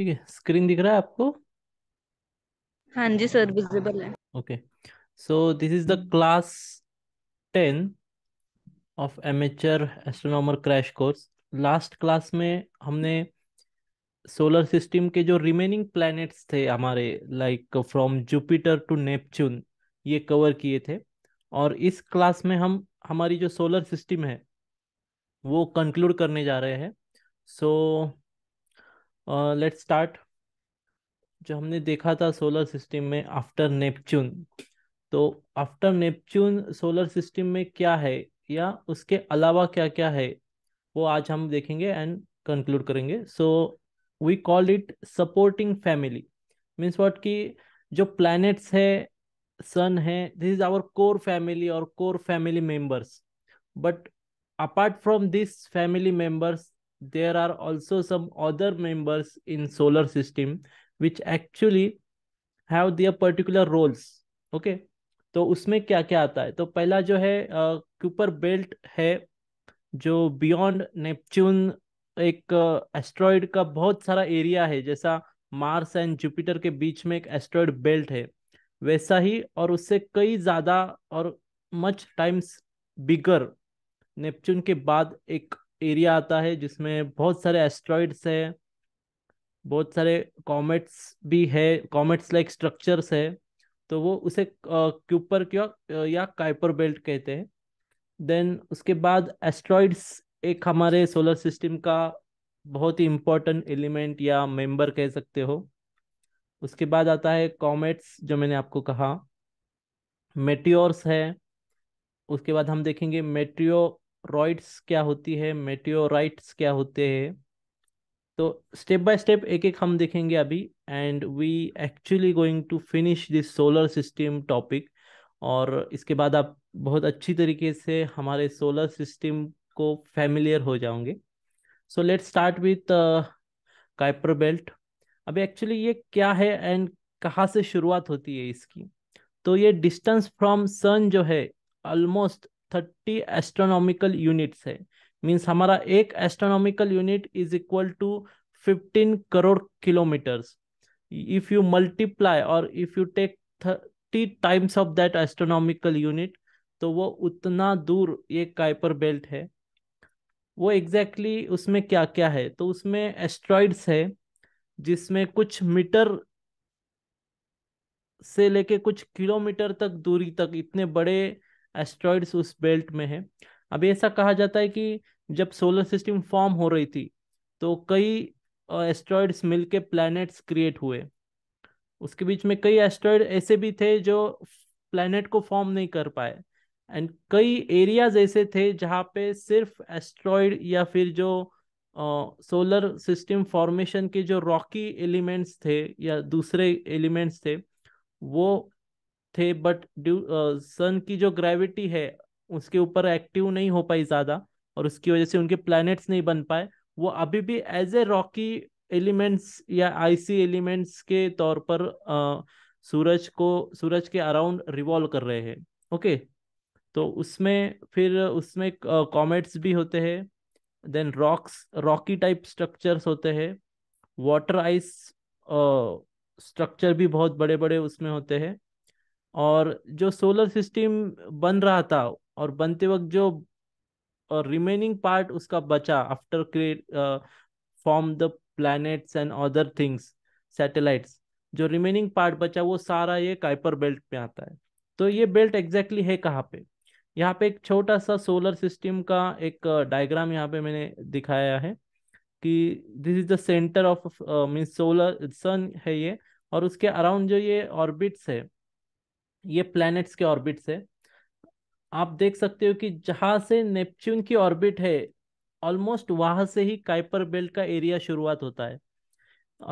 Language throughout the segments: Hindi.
ठीक है स्क्रीन दिख रहा है आपको हाँ जी सर विजिबल है okay so this is the class ten of amateur astronomer crash course last class में हमने सोलर सिस्टम के जो रिमेनिंग प्लैनेट्स थे हमारे like from Jupiter to Neptune ये कवर किए थे और इस क्लास में हम हमारी जो सोलर सिस्टम है वो कंक्लूड करने जा रहे हैं सो so, लेट्स स्टार्ट जो हमने देखा था सोलर सिस्टम में आफ्टर नेपच्यून तो आफ्टर नेपच्यून सोलर सिस्टम में क्या है या उसके अलावा क्या क्या है वो आज हम देखेंगे एंड कंक्लूड करेंगे so we call it supporting family means what कि जो प्लैनेट्स है सन है this is our core family और core family members but apart from this family members there are also some other members in solar system which actually have their particular roles okay तो उसमें क्या क्या आता है तो पहला जो है क्यूपर बेल्ट है जो बियॉन्ड नेपच्यून एक एस्ट्रॉयड का बहुत सारा एरिया है जैसा मार्स एंड जुपिटर के बीच में एक एस्ट्रॉयड बेल्ट है वैसा ही और उससे कई ज़्यादा और मच टाइम्स बिगर नेपच्यून के बाद एक एरिया आता है जिसमें बहुत सारे एस्ट्रॉइड्स है बहुत सारे कॉमेट्स भी है कॉमेट्स लाइक स्ट्रक्चर्स है तो वो उसे क्यूपर क्यों या काइपर बेल्ट कहते हैं देन उसके बाद एस्ट्रॉइड्स एक हमारे सोलर सिस्टम का बहुत ही इम्पोर्टेंट एलिमेंट या मेंबर कह सकते हो उसके बाद आता है कॉमेट्स जो मैंने आपको कहा मेटियोर्स है उसके बाद हम देखेंगे मेट्रियो रॉइड्स क्या होती है मेट्योराइट्स क्या होते हैं तो स्टेप बाय स्टेप एक एक हम देखेंगे अभी and we actually going to finish this solar system topic और इसके बाद आप बहुत अच्छी तरीके से हमारे सोलर सिस्टम को फैमिलियर हो जाओगे so let's start with Kuiper belt अभी एक्चुअली ये क्या है एंड कहाँ से शुरुआत होती है इसकी तो ये डिस्टेंस फ्रॉम सन जो है ऑलमोस्ट थर्टी एस्ट्रोनॉमिकल यूनिट्स है मीन्स हमारा एक astronomical unit is equal to fifteen crore kilometres if you multiply और if you take thirty times of that astronomical unit तो वो उतना दूर ये काइपर बेल्ट है वो एग्जैक्टली exactly उसमें क्या क्या है तो उसमें एस्ट्रॉइड्स है जिसमें कुछ मीटर से लेके कुछ किलोमीटर तक दूरी तक इतने बड़े एस्ट्रॉइड्स उस बेल्ट में है अब ऐसा कहा जाता है कि जब सोलर सिस्टम फॉर्म हो रही थी तो कई एस्ट्रॉइड्स मिल के प्लानट्स क्रिएट हुए उसके बीच में कई एस्ट्रॉइड ऐसे भी थे जो प्लानट को फॉर्म नहीं कर पाए एंड कई एरियाज ऐसे थे जहाँ पे सिर्फ एस्ट्रॉइड या फिर जो सोलर सिस्टम फॉर्मेशन के जो रॉकी एलिमेंट्स थे या दूसरे एलिमेंट्स थे वो थे बट ड्यू सन की जो ग्रेविटी है उसके ऊपर एक्टिव नहीं हो पाई ज़्यादा और उसकी वजह से उनके प्लैनेट्स नहीं बन पाए वो अभी भी एज ए रॉकी एलिमेंट्स या आईसी एलिमेंट्स के तौर पर आ, सूरज को सूरज के अराउंड रिवॉल्व कर रहे हैं ओके तो उसमें फिर उसमें कॉमेट्स भी होते हैं then rocks rocky type structures होते हैं वाटर आइस स्ट्रक्चर भी बहुत बड़े बड़े उसमें होते हैं और जो सोलर सिस्टम बन रहा था और बनते वक्त जो रिमेनिंग पार्ट उसका बचा after create form the planets and other things satellites जो रिमेनिंग पार्ट बचा वो सारा ये काइपर बेल्ट पे आता है तो ये बेल्ट एग्जैक्टली exactly है कहाँ पे यहाँ पे एक छोटा सा सोलर सिस्टम का एक डायग्राम यहाँ पे मैंने दिखाया है कि this is the centre of mean solar sun है ये और उसके अराउंड जो ये ऑर्बिट्स है ये प्लैनेट्स के ऑर्बिट से आप देख सकते हो कि जहां से नेपच्यून की ऑर्बिट है ऑलमोस्ट वहां से ही काइपर बेल्ट का एरिया शुरुआत होता है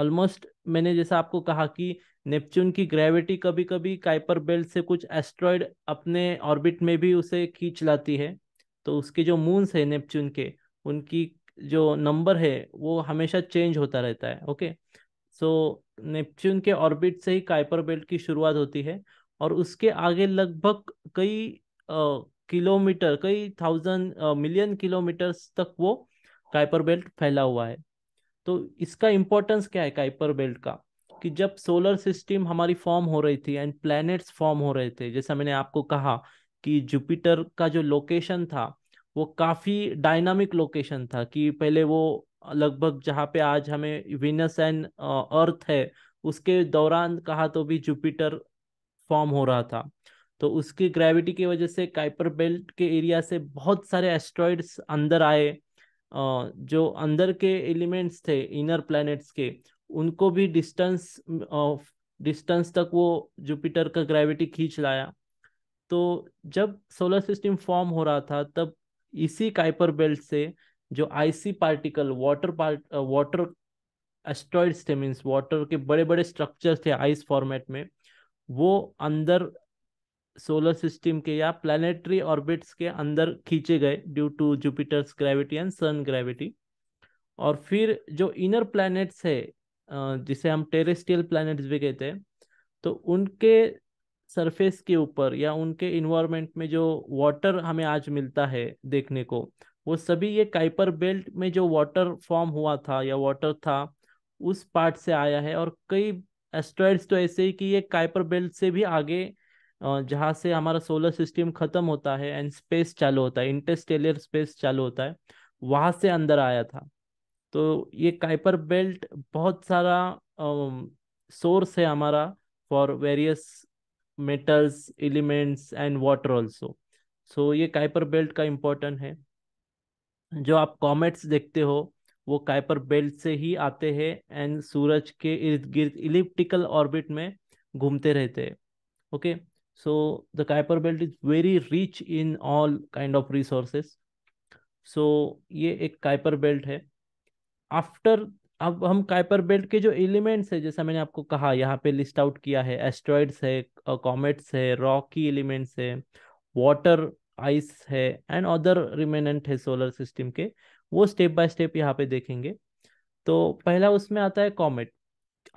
ऑलमोस्ट मैंने जैसा आपको कहा कि नेपच्यून की ग्रेविटी कभी कभी काइपर बेल्ट से कुछ एस्ट्रॉयड अपने ऑर्बिट में भी उसे खींच लाती है तो उसके जो मून्स है नेपच्यून के उनकी जो नंबर है वो हमेशा चेंज होता रहता है ओके सो नेपच्यून के ऑर्बिट से ही काइपर बेल्ट की शुरुआत होती है और उसके आगे लगभग कई किलोमीटर कई थाउजेंड मिलियन किलोमीटर्स तक वो काइपर बेल्ट फैला हुआ है तो इसका इम्पोर्टेंस क्या है काइपर बेल्ट का कि जब सोलर सिस्टम हमारी फॉर्म हो रही थी एंड प्लैनेट्स फॉर्म हो रहे थे जैसा मैंने आपको कहा कि जुपिटर का जो लोकेशन था वो काफ़ी डायनामिक लोकेशन था कि पहले वो लगभग जहाँ पे आज हमें विनस एंड अर्थ है उसके दौरान कहा तो भी जुपिटर फॉर्म हो रहा था तो उसकी ग्रेविटी की वजह से काइपर बेल्ट के एरिया से बहुत सारे एस्ट्रॉइड्स अंदर आए जो अंदर के एलिमेंट्स थे इनर प्लैनेट्स के उनको भी डिस्टेंस डिस्टेंस तक वो जुपिटर का ग्रेविटी खींच लाया तो जब सोलर सिस्टम फॉर्म हो रहा था तब इसी काइपर बेल्ट से जो icy particle water part water asteroids थे मीन्स वाटर के बड़े बड़े स्ट्रक्चर थे आइस फॉर्मेट में वो अंदर सोलर सिस्टम के या प्लानिटरी ऑर्बिट्स के अंदर खींचे गए due to Jupiter's gravity and sun gravity और फिर जो इनर प्लैनेट्स है जिसे हम टेरेस्ट्रियल प्लैनेट्स भी कहते हैं तो उनके सरफेस के ऊपर या उनके इन्वायरमेंट में जो वाटर हमें आज मिलता है देखने को वो सभी ये काइपर बेल्ट में जो वाटर फॉर्म हुआ था या वाटर था उस पार्ट से आया है और कई एस्ट्रॉइड्स तो ऐसे ही कि ये काइपर बेल्ट से भी आगे जहाँ से हमारा सोलर सिस्टम खत्म होता है एंड स्पेस चालू होता है इंटरस्टेलियर स्पेस चालू होता है वहाँ से अंदर आया था तो ये काइपर बेल्ट बहुत सारा सोर्स है हमारा for various metals elements and water also so ये काइपर बेल्ट का इम्पोर्टेंट है जो आप कॉमेट्स देखते हो वो काइपर बेल्ट से ही आते हैं एंड सूरज के इर्द गिर्द इलिप्टिकल ऑर्बिट में घूमते रहते हैं okay so the Kuiper belt is very rich in all kind of resources so ये एक काइपर बेल्ट है आफ्टर अब हम काइपर बेल्ट के जो एलिमेंट्स है जैसा मैंने आपको कहा यहाँ पे लिस्ट आउट किया है एस्ट्रॉइड्स है कॉमेट्स है रॉकी एलिमेंट्स है वाटर आइस है एंड अदर रिमेनेंट है सोलर सिस्टम के वो स्टेप बाय स्टेप यहाँ पे देखेंगे तो पहला उसमें आता है कॉमेट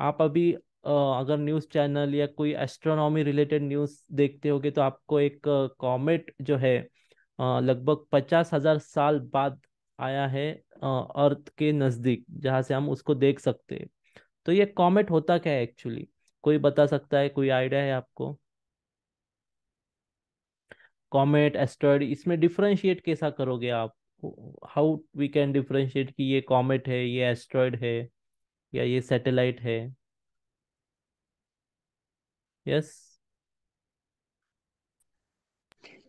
आप अभी अगर न्यूज़ चैनल या कोई एस्ट्रोनॉमी रिलेटेड न्यूज़ देखते होगे तो आपको एक कॉमेट जो है लगभग पचास हजार साल बाद आया है अर्थ के नज़दीक जहाँ से हम उसको देख सकते हैं तो ये कॉमेट होता क्या है एक्चुअली कोई बता सकता है कोई आइडिया है आपको कॉमेट एस्ट्रॉयड इसमें डिफ्रेंशिएट कैसा करोगे आप हाउ वी कैन डिफ्रेंशिएट कि ये कॉमेट है ये एस्ट्रॉयड है या ये सैटेलाइट है यस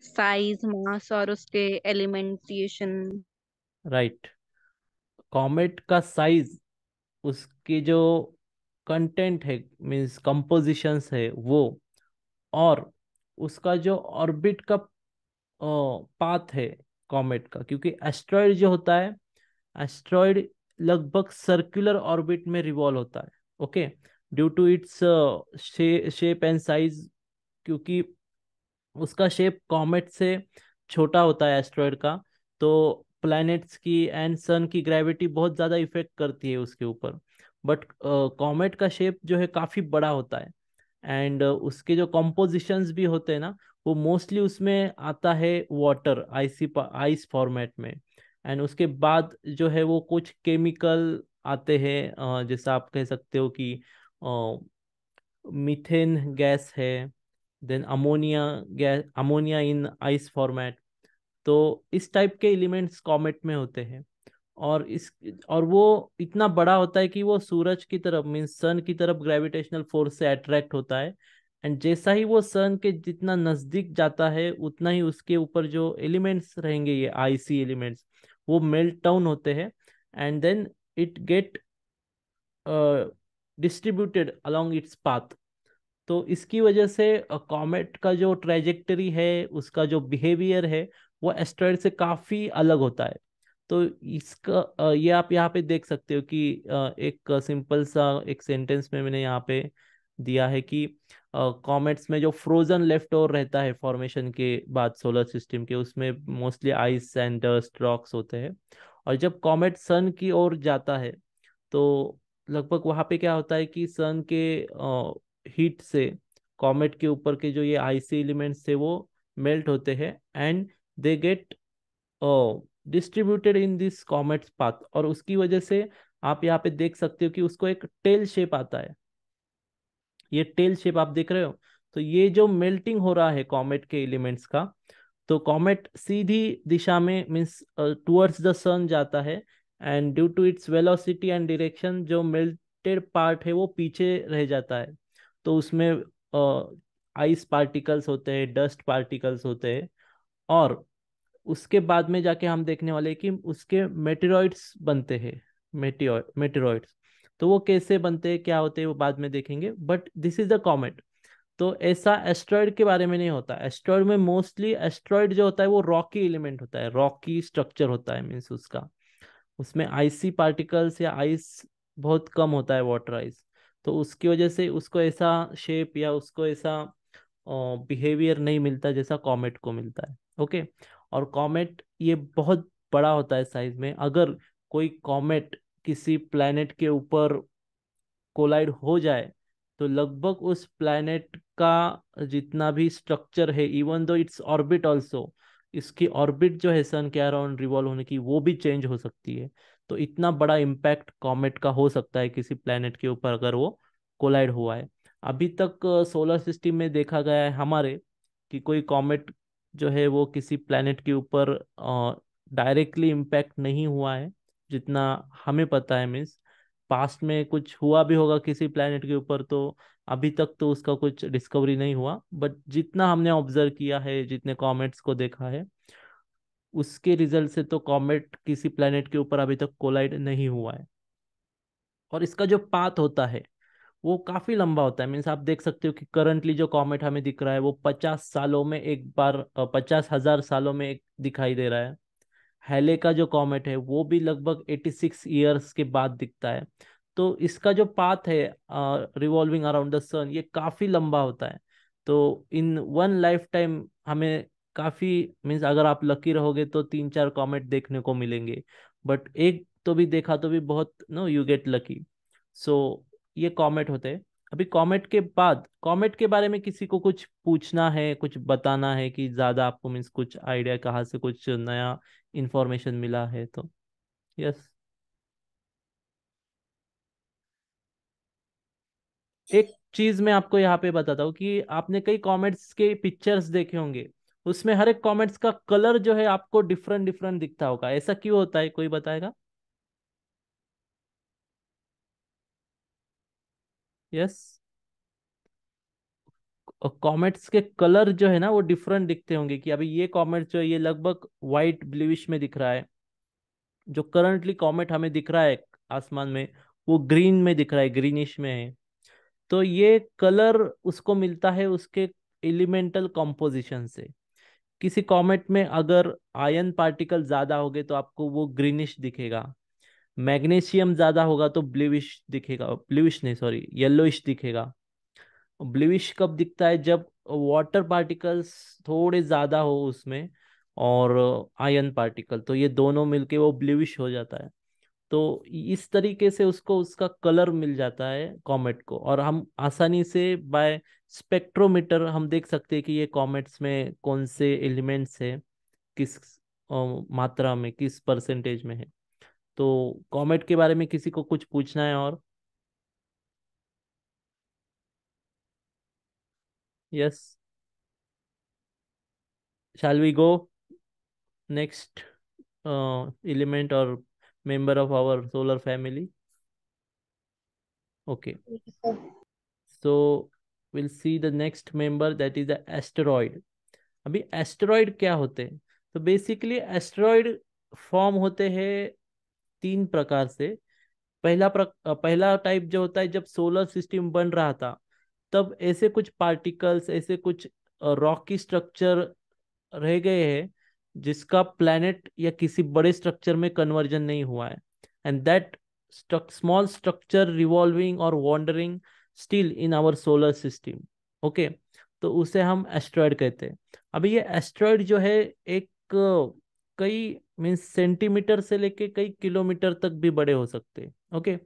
साइज मास और उसके एलिमेंटेशन राइट कॉमेट का साइज उसके जो कंटेंट है मींस कंपोजिशंस है वो और उसका जो ऑर्बिट का पाथ है कॉमेट का क्योंकि एस्ट्रॉयड जो होता है एस्ट्रॉयड लगभग सर्कुलर ऑर्बिट में रिवॉल्व होता है okay due to its shape and size क्योंकि उसका शेप कॉमेट से छोटा होता है एस्ट्रॉयड का तो प्लैनेट्स की एंड सन की ग्रेविटी बहुत ज़्यादा इफेक्ट करती है उसके ऊपर बट कॉमेट uh, का शेप जो है काफ़ी बड़ा होता है एंड uh, उसके जो कॉम्पोजिशंस भी होते हैं ना वो मोस्टली उसमें आता है वाटर आइसी आइस फॉर्मेट में एंड उसके बाद जो है वो कुछ केमिकल आते हैं जैसा आप कह सकते हो कि मिथेन गैस है then ammonia gas ammonia in ice format तो इस टाइप के एलिमेंट्स कॉमेट में होते हैं और इस और वो इतना बड़ा होता है कि वो सूरज की तरफ मीन सन की तरफ ग्रेविटेशनल फोर्स से अट्रैक्ट होता है एंड जैसा ही वो सन के जितना नजदीक जाता है उतना ही उसके ऊपर जो एलिमेंट्स रहेंगे ये आईसी एलिमेंट्स वो मेल्ट डाउन होते हैं and then it get distributed along its path तो इसकी वजह से कॉमेट uh, का जो ट्रेजेक्टरी है उसका जो बिहेवियर है वो एस्ट्रॉयड से काफ़ी अलग होता है तो इसका uh, ये आप यहाँ पे देख सकते हो कि uh, एक सिंपल सा एक सेंटेंस में मैंने यहाँ पे दिया है कि कॉमेट्स में जो फ्रोजन लेफ्ट ओवर रहता है फॉर्मेशन के बाद सोलर सिस्टम के उसमें मोस्टली आइस एंड रॉक्स होते हैं और जब कॉमेट सन की ओर जाता है तो लगभग वहाँ पे क्या होता है कि सन के हीट से कॉमेट के ऊपर के जो ये आइसी एलिमेंट्स थे वो मेल्ट होते हैं and they get distributed in this comets path और उसकी वजह से आप यहाँ पे देख सकते हो कि उसको एक टेल शेप आता है ये टेल शेप आप देख रहे हो तो ये जो मेल्टिंग हो रहा है कॉमेट के एलिमेंट्स का तो कॉमेट सीधी दिशा में मीन्स टूवर्ड्स द सन जाता है and due to its velocity and direction जो मेल्टेड पार्ट है वो पीछे रह जाता है तो उसमें आइस uh, पार्टिकल्स होते हैं डस्ट पार्टिकल्स होते हैं और उसके बाद में जाके हम देखने वाले कि उसके मेटेरॉइड्स बनते हैं मेटियो मेटेरॉइड्स तो वो कैसे बनते हैं क्या होते हैं वो बाद में देखेंगे but this is the comet तो ऐसा एस्ट्रॉयड के बारे में नहीं होता एस्ट्रॉयड में मोस्टली एस्ट्रॉयड जो होता है वो रॉकी एलिमेंट होता है रॉकी स्ट्रक्चर होता है मीन्स उसका उसमें आइसी पार्टिकल्स या आइस बहुत कम होता है वाटर आइस तो उसकी वजह से उसको ऐसा शेप या उसको ऐसा बिहेवियर नहीं मिलता जैसा कॉमेट को मिलता है ओके और कॉमेट ये बहुत बड़ा होता है साइज में अगर कोई कॉमेट किसी प्लैनेट के ऊपर कोलाइड हो जाए तो लगभग उस प्लैनेट का जितना भी स्ट्रक्चर है even though its orbit also इसकी ऑर्बिट जो है सन के अराउंड रिवॉल्व होने की वो भी चेंज हो सकती है तो इतना बड़ा इम्पैक्ट कॉमेट का हो सकता है किसी प्लैनेट के ऊपर अगर वो कोलाइड हुआ है अभी तक सोलर सिस्टम में देखा गया है हमारे कि कोई कॉमेट जो है वो किसी प्लैनेट के ऊपर डायरेक्टली इम्पैक्ट नहीं हुआ है जितना हमें पता है मीन्स पास्ट में कुछ हुआ भी होगा किसी प्लानट के ऊपर तो अभी तक तो उसका कुछ डिस्कवरी नहीं हुआ बट जितना हमने ऑब्जर्व किया है जितने कॉमेट्स को देखा है उसके रिजल्ट से तो कॉमेट किसी प्लानट के ऊपर अभी तक कोलाइड नहीं हुआ है और इसका जो पाथ होता है वो काफ़ी लंबा होता है मीन्स आप देख सकते हो कि करंटली जो कॉमेट हमें दिख रहा है वो पचास सालों में एक बार पचास हज़ार सालों में एक दिखाई दे रहा है हैले का जो कॉमेट है वो भी लगभग 86 ईयर्स के बाद दिखता है तो इसका जो पाथ है रिवॉल्विंग अराउंड द सन ये काफ़ी लंबा होता है तो इन वन लाइफ टाइम हमें काफ़ी मीन्स अगर आप लकी रहोगे तो तीन चार कॉमेट देखने को मिलेंगे बट एक तो भी देखा तो भी बहुत no you get lucky so ये कॉमेट होते हैं अभी कॉमेट के बाद कॉमेट के बारे में किसी को कुछ पूछना है कुछ बताना है कि ज्यादा आपको मीन्स कुछ आइडिया कहाँ से कुछ नया इन्फॉर्मेशन मिला है तो यस एक चीज मैं आपको यहाँ पे बताता हूँ कि आपने कई कॉमेंट्स के पिक्चर्स देखे होंगे उसमें हर एक कॉमेंट्स का कलर जो है आपको डिफरेंट डिफरेंट दिखता होगा ऐसा क्यों होता है कोई बताएगा यस कॉमेट्स के कलर जो है ना वो डिफरेंट दिखते होंगे कि अभी ये कॉमेट जो है ये लगभग व्हाइट ब्लूइश में दिख रहा है जो करंटली कॉमेट हमें दिख रहा है आसमान में वो ग्रीन में दिख रहा है ग्रीनिश में है तो ये कलर उसको मिलता है उसके एलिमेंटल कॉम्पोजिशन से किसी कॉमेट में अगर आयन पार्टिकल ज़्यादा हो गए तो आपको वो ग्रीनिश दिखेगा मैग्नीशियम ज़्यादा होगा तो ब्लूश दिखेगा ब्लूश नहीं सॉरी येलोइश दिखेगा ब्लूश कब दिखता है जब वाटर पार्टिकल्स थोड़े ज़्यादा हो उसमें और आयन पार्टिकल तो ये दोनों मिलके वो ब्लूश हो जाता है तो इस तरीके से उसको उसका कलर मिल जाता है कॉमेट को और हम आसानी से बाय स्पेक्ट्रोमीटर हम देख सकते हैं कि ये कॉमेट्स में कौन से एलिमेंट्स है किस मात्रा में किस परसेंटेज में है तो कॉमेट के बारे में किसी को कुछ पूछना है और yes shall we go next element और member of our solar family okay so will see the next member that is the asteroid अभी एस्टेरॉयड क्या होते हैं तो बेसिकली एस्टेरॉयड फॉर्म होते हैं तीन प्रकार से पहला प्रक, पहला टाइप जो होता है जब सोलर सिस्टम बन रहा था तब ऐसे कुछ पार्टिकल्स ऐसे कुछ रॉकी स्ट्रक्चर रह गए हैं जिसका प्लैनेट या किसी बड़े स्ट्रक्चर में कन्वर्जन नहीं हुआ है and that small structure revolving और wandering still in our solar system okay तो उसे हम एस्ट्रॉयड कहते हैं अभी ये एस्ट्रॉयड जो है एक कई मीन्स सेंटीमीटर से लेके कई किलोमीटर तक भी बड़े हो सकते हैं ओके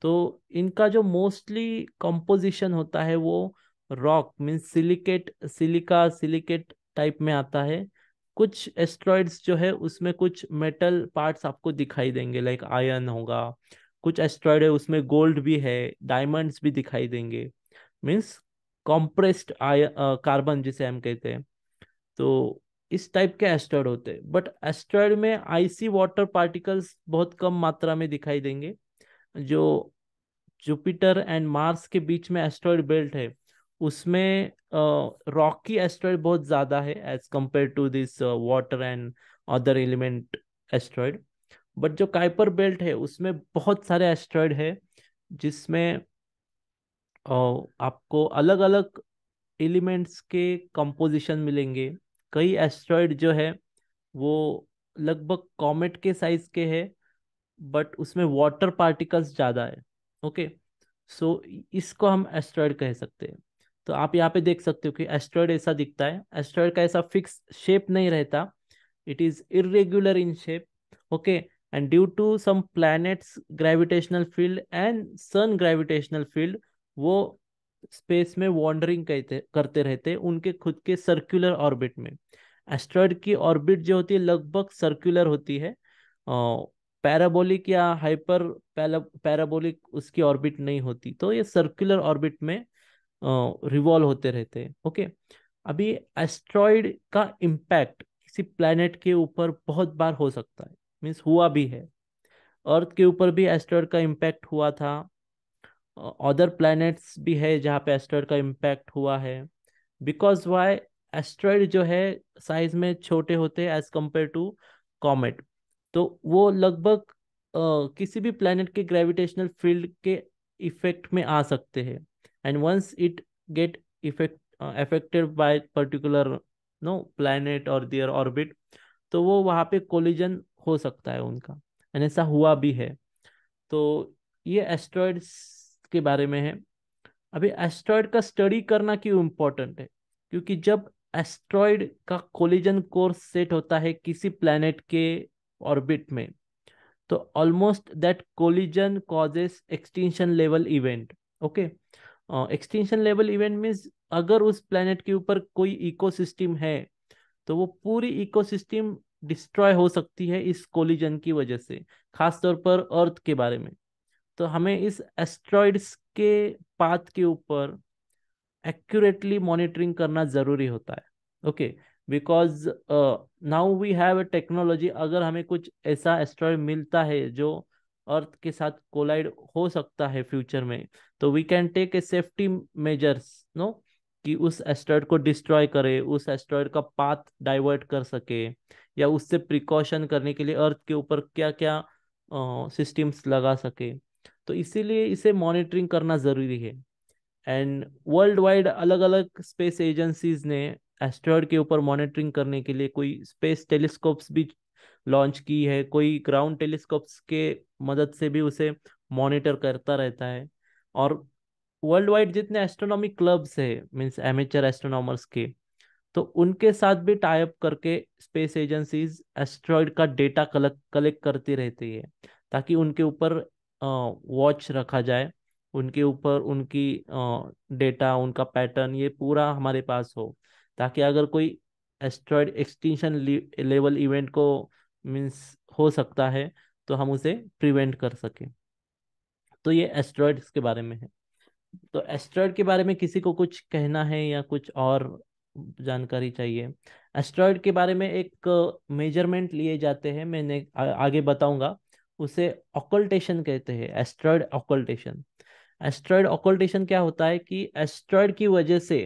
तो इनका जो मोस्टली कंपोजिशन होता है वो rock means silicate silica silicate type में आता है कुछ एस्ट्रॉइड्स जो है उसमें कुछ मेटल पार्ट्स आपको दिखाई देंगे लाइक आयन होगा कुछ एस्ट्रॉयड है उसमें गोल्ड भी है डायमंड्स भी दिखाई देंगे मीन्स कॉम्प्रेस्ड कार्बन जिसे हम कहते हैं तो इस टाइप के एस्ट्रॉयड होते हैं बट एस्ट्रॉयड में आईसी वाटर पार्टिकल्स बहुत कम मात्रा में दिखाई देंगे जो जुपिटर एंड मार्स के बीच में एस्ट्रॉयड बेल्ट है उसमें रॉकी uh, एस्ट्रॉयड बहुत ज़्यादा है as compare to this water and other element asteroid but जो काइपर बेल्ट है उसमें बहुत सारे एस्ट्रॉयड है जिसमें uh, आपको अलग अलग एलिमेंट्स के कंपोजिशन मिलेंगे कई एस्ट्रॉयड जो है वो लगभग कॉमेट के साइज के है बट उसमें वाटर पार्टिकल्स ज़्यादा है ओके सो so, इसको हम एस्ट्रॉयड कह सकते हैं तो आप यहाँ पे देख सकते हो कि एस्ट्रॉयड ऐसा दिखता है एस्ट्रॉयड का ऐसा फिक्स शेप नहीं रहता it is irregular in shape okay and due to some planets gravitational field and sun gravitational field वो स्पेस में वॉन्डरिंग करते रहते उनके खुद के सर्कुलर ऑर्बिट में एस्ट्रॉयड की ऑर्बिट जो होती है लगभग सर्कुलर होती है पैराबोलिक या हाइपर पैराबोलिक उसकी ऑर्बिट नहीं होती तो ये सर्कुलर ऑर्बिट में रिवॉल्व होते रहते हैं ओके अभी एस्ट्रॉयड का इम्पैक्ट किसी प्लानट के ऊपर बहुत बार हो सकता है मीन्स हुआ भी है अर्थ के ऊपर भी एस्ट्रॉयड का इम्पैक्ट हुआ था अदर प्लैनेट्स भी है जहाँ पे एस्ट्रॉयड का इम्पैक्ट हुआ है बिकॉज वाई एस्ट्रॉयड जो है साइज में छोटे होते हैं एज कम्पेयर टू कॉमेट तो वो लगभग किसी भी प्लानट के ग्रेविटेशनल फील्ड के इफेक्ट में आ सकते हैं and once it get effect affected by particular no planet और दियर ऑर्बिट तो वो वहाँ पे कोलिजन हो सकता है उनका एंड ऐसा हुआ भी है तो ये एस्ट्रॉयड्स के बारे में है अभी एस्ट्रॉयड का स्टडी करना क्यों इम्पोर्टेंट है क्योंकि जब एस्ट्रॉयड का कोलिजन कोर्स सेट होता है किसी प्लैनेट के ऑर्बिट में तो almost that collision causes extension level event okay extension level event means अगर उस प्लैनेट के ऊपर कोई इकोसिस्टम है तो वो पूरी इकोसिस्टम डिस्ट्रॉय हो सकती है इस कोलिजन की वजह से खासतौर पर अर्थ के बारे में तो हमें इस एस्ट्रॉइड्स के पाथ के ऊपर एक्यूरेटली मॉनिटरिंग करना ज़रूरी होता है okay because now we have a technology अगर हमें कुछ ऐसा एस्ट्रॉइड मिलता है जो अर्थ के साथ कोलाइड हो सकता है फ्यूचर में तो we can take a safety measures no कि उस एस्ट्रॉयड को डिस्ट्रॉय करे उस एस्ट्रॉयड का पाथ डाइवर्ट कर सके या उससे प्रिकॉशन करने के लिए अर्थ के ऊपर क्या क्या सिस्टम्स लगा सके तो इसीलिए इसे मॉनिटरिंग करना ज़रूरी है एंड वर्ल्ड वाइड अलग अलग स्पेस एजेंसीज ने एस्ट्रॉयड के ऊपर मॉनिटरिंग करने के लिए कोई स्पेस टेलीस्कोप्स भी लॉन्च की है कोई ग्राउंड टेलीस्कोप्स के मदद से भी उसे मॉनिटर करता रहता है और वर्ल्ड वाइड जितने एस्ट्रोनॉमी क्लब्स है मीन्स एमेचर एस्ट्रोनॉमर्स के तो उनके साथ भी टाइप करके स्पेस एजेंसीज एस्ट्रॉयड का डेटा कलेक्ट कलेक्ट करती रहती है ताकि उनके ऊपर वॉच रखा जाए उनके ऊपर उनकी डेटा उनका पैटर्न ये पूरा हमारे पास हो ताकि अगर कोई एस्ट्रॉयड एक्सटेंशन लेवल इवेंट को मीन्स हो सकता है तो हम उसे प्रिवेंट कर सकें तो ये एस्ट्रॉयड्स के बारे में है तो एस्ट्रॉयड के बारे में किसी को कुछ कहना है या कुछ और जानकारी चाहिए एस्ट्रॉयड के बारे में एक मेजरमेंट लिए जाते हैं मैंने आगे बताऊंगा उसे ऑकल्टेशन कहते हैं एस्ट्रॉयड ऑकल्टेशन एस्ट्रॉयड ऑकल्टेशन क्या होता है कि एस्ट्रॉयड की वजह से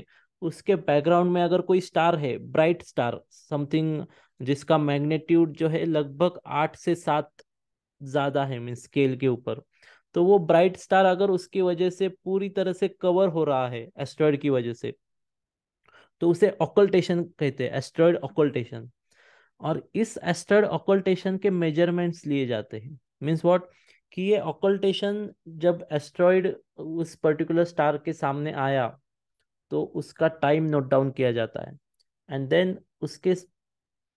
उसके बैकग्राउंड में अगर कोई स्टार है ब्राइट स्टार समथिंग जिसका मैग्नेट्यूड जो है लगभग आठ से सात ज्यादा है मीन स्केल के ऊपर तो वो ब्राइट स्टार अगर उसकी वजह से पूरी तरह से कवर हो रहा है एस्ट्रॉयड की वजह से तो उसे ऑकल्टेशन कहते हैं एस्ट्रॉयड ऑकल्टेशन और इस एस्ट्रॉयड ऑकल्टेशन के मेजरमेंट्स लिए जाते हैं मीन्स वॉट कि ये ऑकल्टेशन जब एस्ट्रॉइड उस पर्टिकुलर स्टार के सामने आया तो उसका टाइम नोट डाउन किया जाता है एंड देन उसके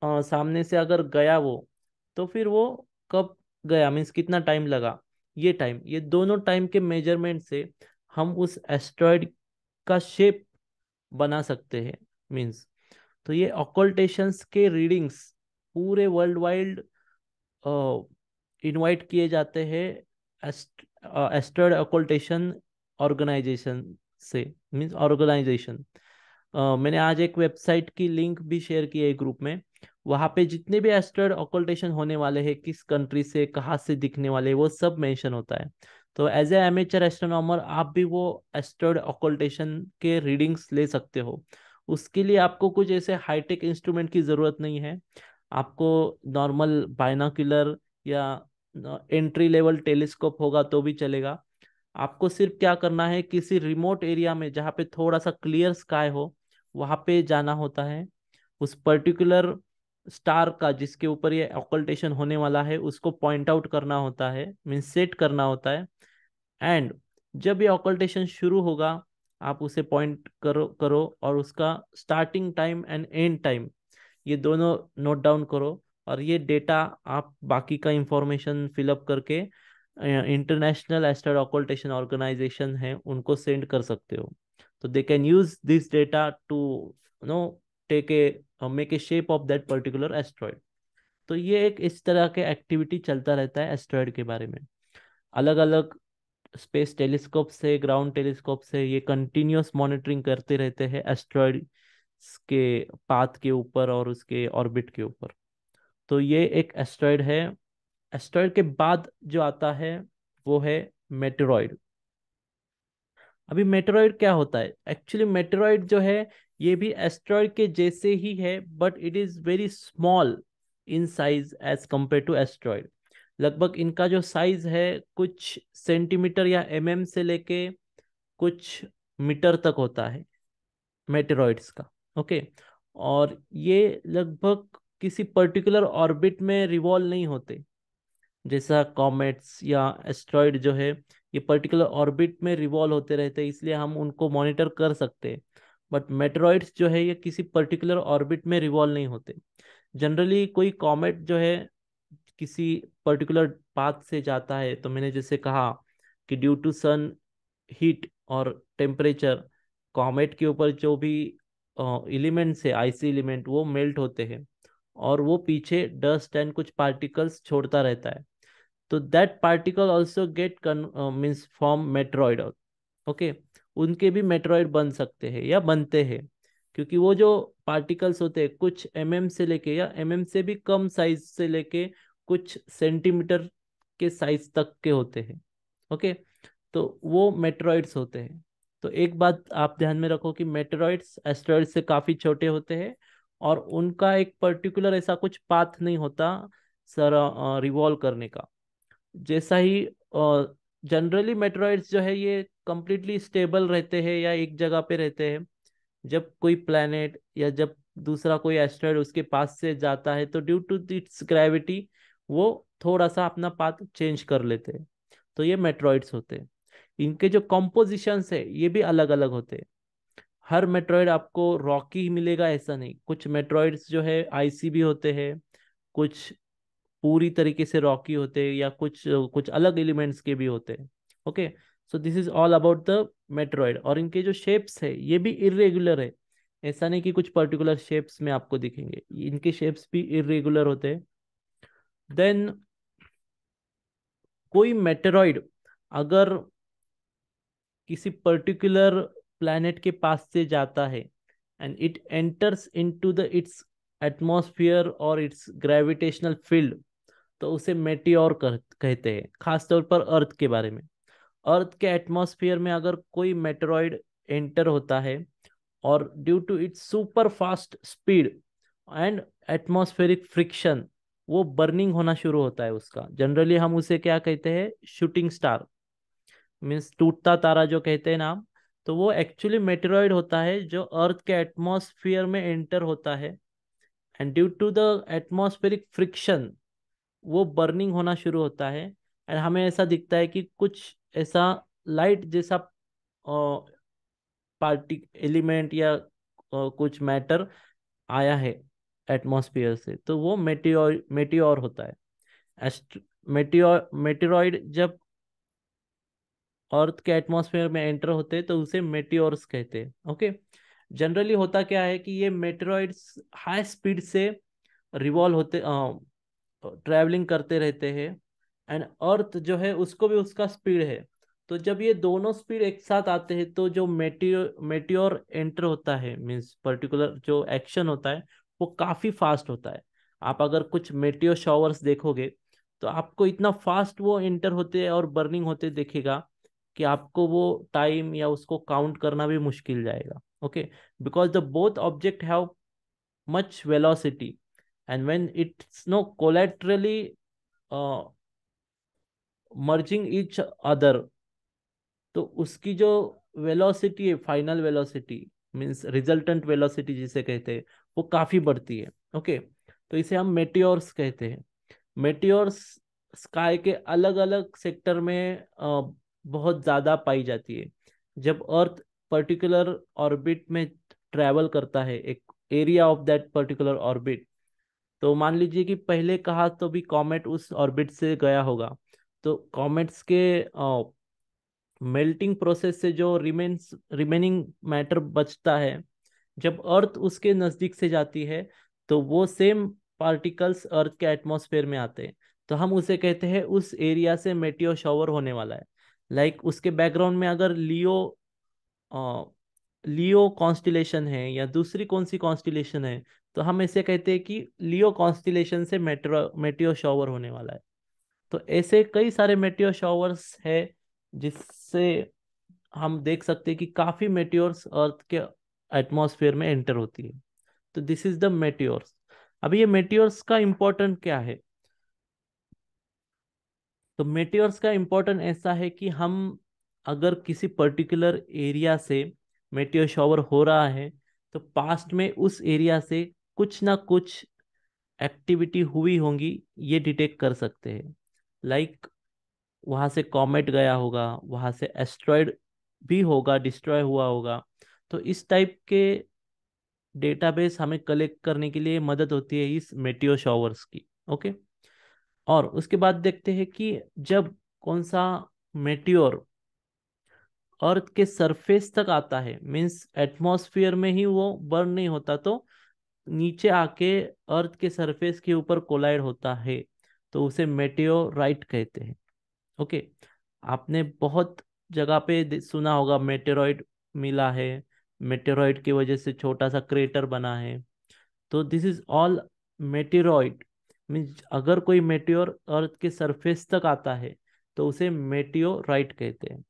आ, सामने से अगर गया वो तो फिर वो कब गया मीन्स कितना टाइम लगा ये टाइम ये दोनों टाइम के मेजरमेंट से हम उस एस्ट्रॉयड का शेप बना सकते हैं मीन्स तो ये ऑकल्टेशंस के रीडिंग्स पूरे वर्ल्ड वाइड इनवाइट किए जाते हैं एस्टर्ड अकोल्टेशन ऑर्गेनाइजेशन से मीन्स ऑर्गेनाइजेशन मैंने आज एक वेबसाइट की लिंक भी शेयर की है ग्रुप में वहाँ पे जितने भी एस्टर्ड ऑकोल्टेशन होने वाले हैं किस कंट्री से कहाँ से दिखने वाले वो सब मेंशन होता है तो एज ए एमेचर एस्ट्रोनॉमर आप भी वो एस्टर्ड ऑकोल्टेशन के रीडिंग्स ले सकते हो उसके लिए आपको कुछ ऐसे हाईटेक इंस्ट्रूमेंट की ज़रूरत नहीं है आपको नॉर्मल बाइनाक्यूलर या एंट्री लेवल टेलीस्कोप होगा तो भी चलेगा आपको सिर्फ क्या करना है किसी रिमोट एरिया में जहाँ पे थोड़ा सा क्लियर स्काई हो वहाँ पे जाना होता है उस पर्टिकुलर स्टार का जिसके ऊपर ये ऑकल्टेशन होने वाला है उसको पॉइंट आउट करना होता है मीन सेट करना होता है एंड जब ये ऑकल्टेशन शुरू होगा आप उसे पॉइंट करो करो और उसका starting time and and time ये दोनों नोट डाउन करो और ये डेटा आप बाकी का इंफॉर्मेशन फिलअप करके इंटरनेशनल एस्टर ऑकोल्टेशन ऑर्गेनाइजेशन है उनको सेंड कर सकते हो तो they can use this data to know take a make a shape of that particular asteroid तो ये एक इस तरह के एक्टिविटी चलता रहता है एस्ट्रॉयड के बारे में अलग अलग स्पेस टेलीस्कोप से ग्राउंड टेलीस्कोप से ये कंटिन्यूस मॉनिटरिंग करते रहते हैं एस्ट्रॉयड के पाथ के ऊपर और उसके ऑर्बिट के ऊपर तो ये एक एस्ट्रॉयड है एस्ट्रॉयड के बाद जो आता है वो है मेटेरॉइड अभी मेटेरॉइड क्या होता है एक्चुअली मेटेरॉइड जो है ये भी एस्ट्रॉयड के जैसे ही है but it is very small in size as compare to asteroid लगभग इनका जो साइज है कुछ सेंटीमीटर या एम mm से लेके कुछ मीटर तक होता है मेटेरॉइड्स का ओके और ये लगभग किसी पर्टिकुलर ऑर्बिट में रिवॉल्व नहीं होते जैसा कॉमेट्स या एस्ट्रॉयड जो है ये पर्टिकुलर ऑर्बिट में रिवॉल्व होते रहते हैं इसलिए हम उनको मॉनिटर कर सकते हैं बट मेट्रॉइड्स जो है ये किसी पर्टिकुलर ऑर्बिट में रिवॉल्व नहीं होते जनरली कोई कॉमेट जो है किसी पर्टिकुलर पाथ से जाता है तो मैंने जैसे कहा कि ड्यू टू सन हीट और टेम्परेचर कॉमेट के ऊपर जो भी एलिमेंट्स है आईसी एलिमेंट वो मेल्ट होते हैं और वो पीछे डस्ट एंड कुछ पार्टिकल्स छोड़ता रहता है तो that particle also get means form meteoroid okay उनके भी मेट्रॉइड बन सकते हैं या बनते हैं क्योंकि वो जो पार्टिकल्स होते हैं कुछ एम mm से लेके या एम mm से भी कम साइज से लेके कुछ सेंटीमीटर के साइज तक के होते हैं ओके तो वो मेट्रॉइड्स होते हैं तो एक बात आप ध्यान में रखो कि मेट्रॉइड्स एस्ट्रॉइड से काफ़ी छोटे होते हैं और उनका एक पर्टिकुलर ऐसा कुछ पाथ नहीं होता सर रिवॉल्व करने का जैसा ही जनरली मेट्रॉइड्स जो है ये कंप्लीटली स्टेबल रहते हैं या एक जगह पे रहते हैं जब कोई प्लानट या जब दूसरा कोई एस्ट्रॉयड उसके पास से जाता है तो ड्यू टू इट्स ग्रेविटी वो थोड़ा सा अपना पाथ चेंज कर लेते हैं तो ये मेट्रॉइड्स होते हैं इनके जो कॉम्पोजिशंस है ये भी अलग अलग होते हैं हर मेट्रॉइड आपको रॉकी मिलेगा ऐसा नहीं कुछ मेट्रॉइड्स जो है आईसी भी होते हैं कुछ पूरी तरीके से रॉकी होते हैं या कुछ कुछ अलग एलिमेंट्स के भी होते हैं okay so this is all about the meteoroid और इनके जो शेप्स है ये भी इरेगुलर है ऐसा नहीं कि कुछ पर्टिकुलर शेप्स में आपको दिखेंगे इनके शेप्स भी इरेगुलर होते हैं देन कोई मेटेरॉइड अगर किसी पर्टिकुलर प्लानट के पास से जाता है and it enters into the its atmosphere और इट्स ग्रेविटेशनल फील्ड तो उसे मेटियोर कर कहते हैं खासतौर पर अर्थ के बारे में अर्थ के एटमॉस्फेयर में अगर कोई मेटेरॉइड एंटर होता है और due to its super fast speed and atmospheric friction वो बर्निंग होना शुरू होता है उसका जनरली हम उसे क्या कहते हैं शूटिंग स्टार मीन्स टूटता तारा जो कहते हैं नाम तो वो एक्चुअली मेटेरॉइड होता है जो अर्थ के एटमोसफियर में एंटर होता है and due to the atmospheric friction वो बर्निंग होना शुरू होता है एंड हमें ऐसा दिखता है कि कुछ ऐसा लाइट जैसा पार्टी एलिमेंट या कुछ मैटर आया है एटमोसफियर से तो वो मेटियो मेटियोर होता है मेटियो मेटेरॉइड जब अर्थ के एटमोसफेयर में एंटर होते हैं तो उसे मेटियोर्स कहते हैं ओके जनरली होता क्या है कि ये मेटेरॉइड्स हाई स्पीड से रिवॉल्व होते ट्रैवलिंग करते रहते हैं एंड अर्थ जो है उसको भी उसका स्पीड है तो जब ये दोनों स्पीड एक साथ आते हैं तो जो मेटियोर मेटियोर एंटर होता है मीन्स पर्टिकुलर जो एक्शन होता है वो काफ़ी फास्ट होता है आप अगर कुछ मेटियो शॉवर्स देखोगे तो आपको इतना फास्ट वो एंटर होते और बर्निंग होते देखेगा कि आपको वो टाइम या उसको काउंट करना भी मुश्किल जाएगा okay because the both object have much velocity and when it's no collaterally merging merging other तो उसकी जो वेलोसिटी है final velocity means resultant velocity जिसे कहते हैं वो काफ़ी बढ़ती है ओके तो इसे हम मेटियोर्स कहते हैं मेटियोर्स स्काई के अलग अलग सेक्टर में uh, बहुत ज़्यादा पाई जाती है जब अर्थ पर्टिकुलर ऑर्बिट में ट्रैवल करता है एक area of that particular orbit तो मान लीजिए कि पहले कहा तो भी कॉमेट उस ऑर्बिट से गया होगा तो कॉमेट्स के मेल्टिंग प्रोसेस से जो रिमेन्स रिमेनिंग मैटर बचता है जब अर्थ उसके नज़दीक से जाती है तो वो सेम पार्टिकल्स अर्थ के एटमोसफेयर में आते हैं तो हम उसे कहते हैं उस एरिया से मेटियो शॉवर होने वाला है लाइक like उसके बैकग्राउंड में अगर लियो लियो कॉन्स्टिलेशन है या दूसरी कौन सी कॉन्स्टिलेशन है तो हम ऐसे कहते हैं कि लियो कॉन्स्टिलेशन से मेट्रो मेट्रियो शॉवर होने वाला है तो ऐसे कई सारे मेट्रियो शॉवर्स है जिससे हम देख सकते हैं कि काफ़ी मेटियोर्स अर्थ के एटमोसफेयर में एंटर होती है तो दिस इज द मेट्योर्स अभी ये मेट्योर्स का इम्पोर्टेंट क्या है तो मेटियोर्स का इम्पोर्टेंट ऐसा है कि हम अगर किसी पर्टिकुलर एरिया से मेटियोर शॉवर हो रहा है तो पास्ट में उस एरिया से कुछ ना कुछ एक्टिविटी हुई होंगी ये डिटेक्ट कर सकते हैं लाइक like, वहाँ से कॉमेट गया होगा वहाँ से एस्ट्रॉयड भी होगा डिस्ट्रॉय हुआ होगा तो इस टाइप के डेटाबेस हमें कलेक्ट करने के लिए मदद होती है इस मेटियो शॉवर्स की ओके okay? और उसके बाद देखते हैं कि जब कौन सा मेट्योर अर्थ के सरफेस तक आता है मीन्स एटमोसफियर में ही वो बर्न नहीं होता तो नीचे आके अर्थ के सरफेस के ऊपर कोलाइड होता है तो उसे मेटेराइट कहते हैं ओके आपने बहुत जगह पे सुना होगा मेटेरॉइड मिला है मेटेरॉइड की वजह से छोटा सा क्रेटर बना है तो this is all meteoroid means अगर कोई मेटियोर अर्थ के सरफेस तक आता है तो उसे मेटियोराइट कहते हैं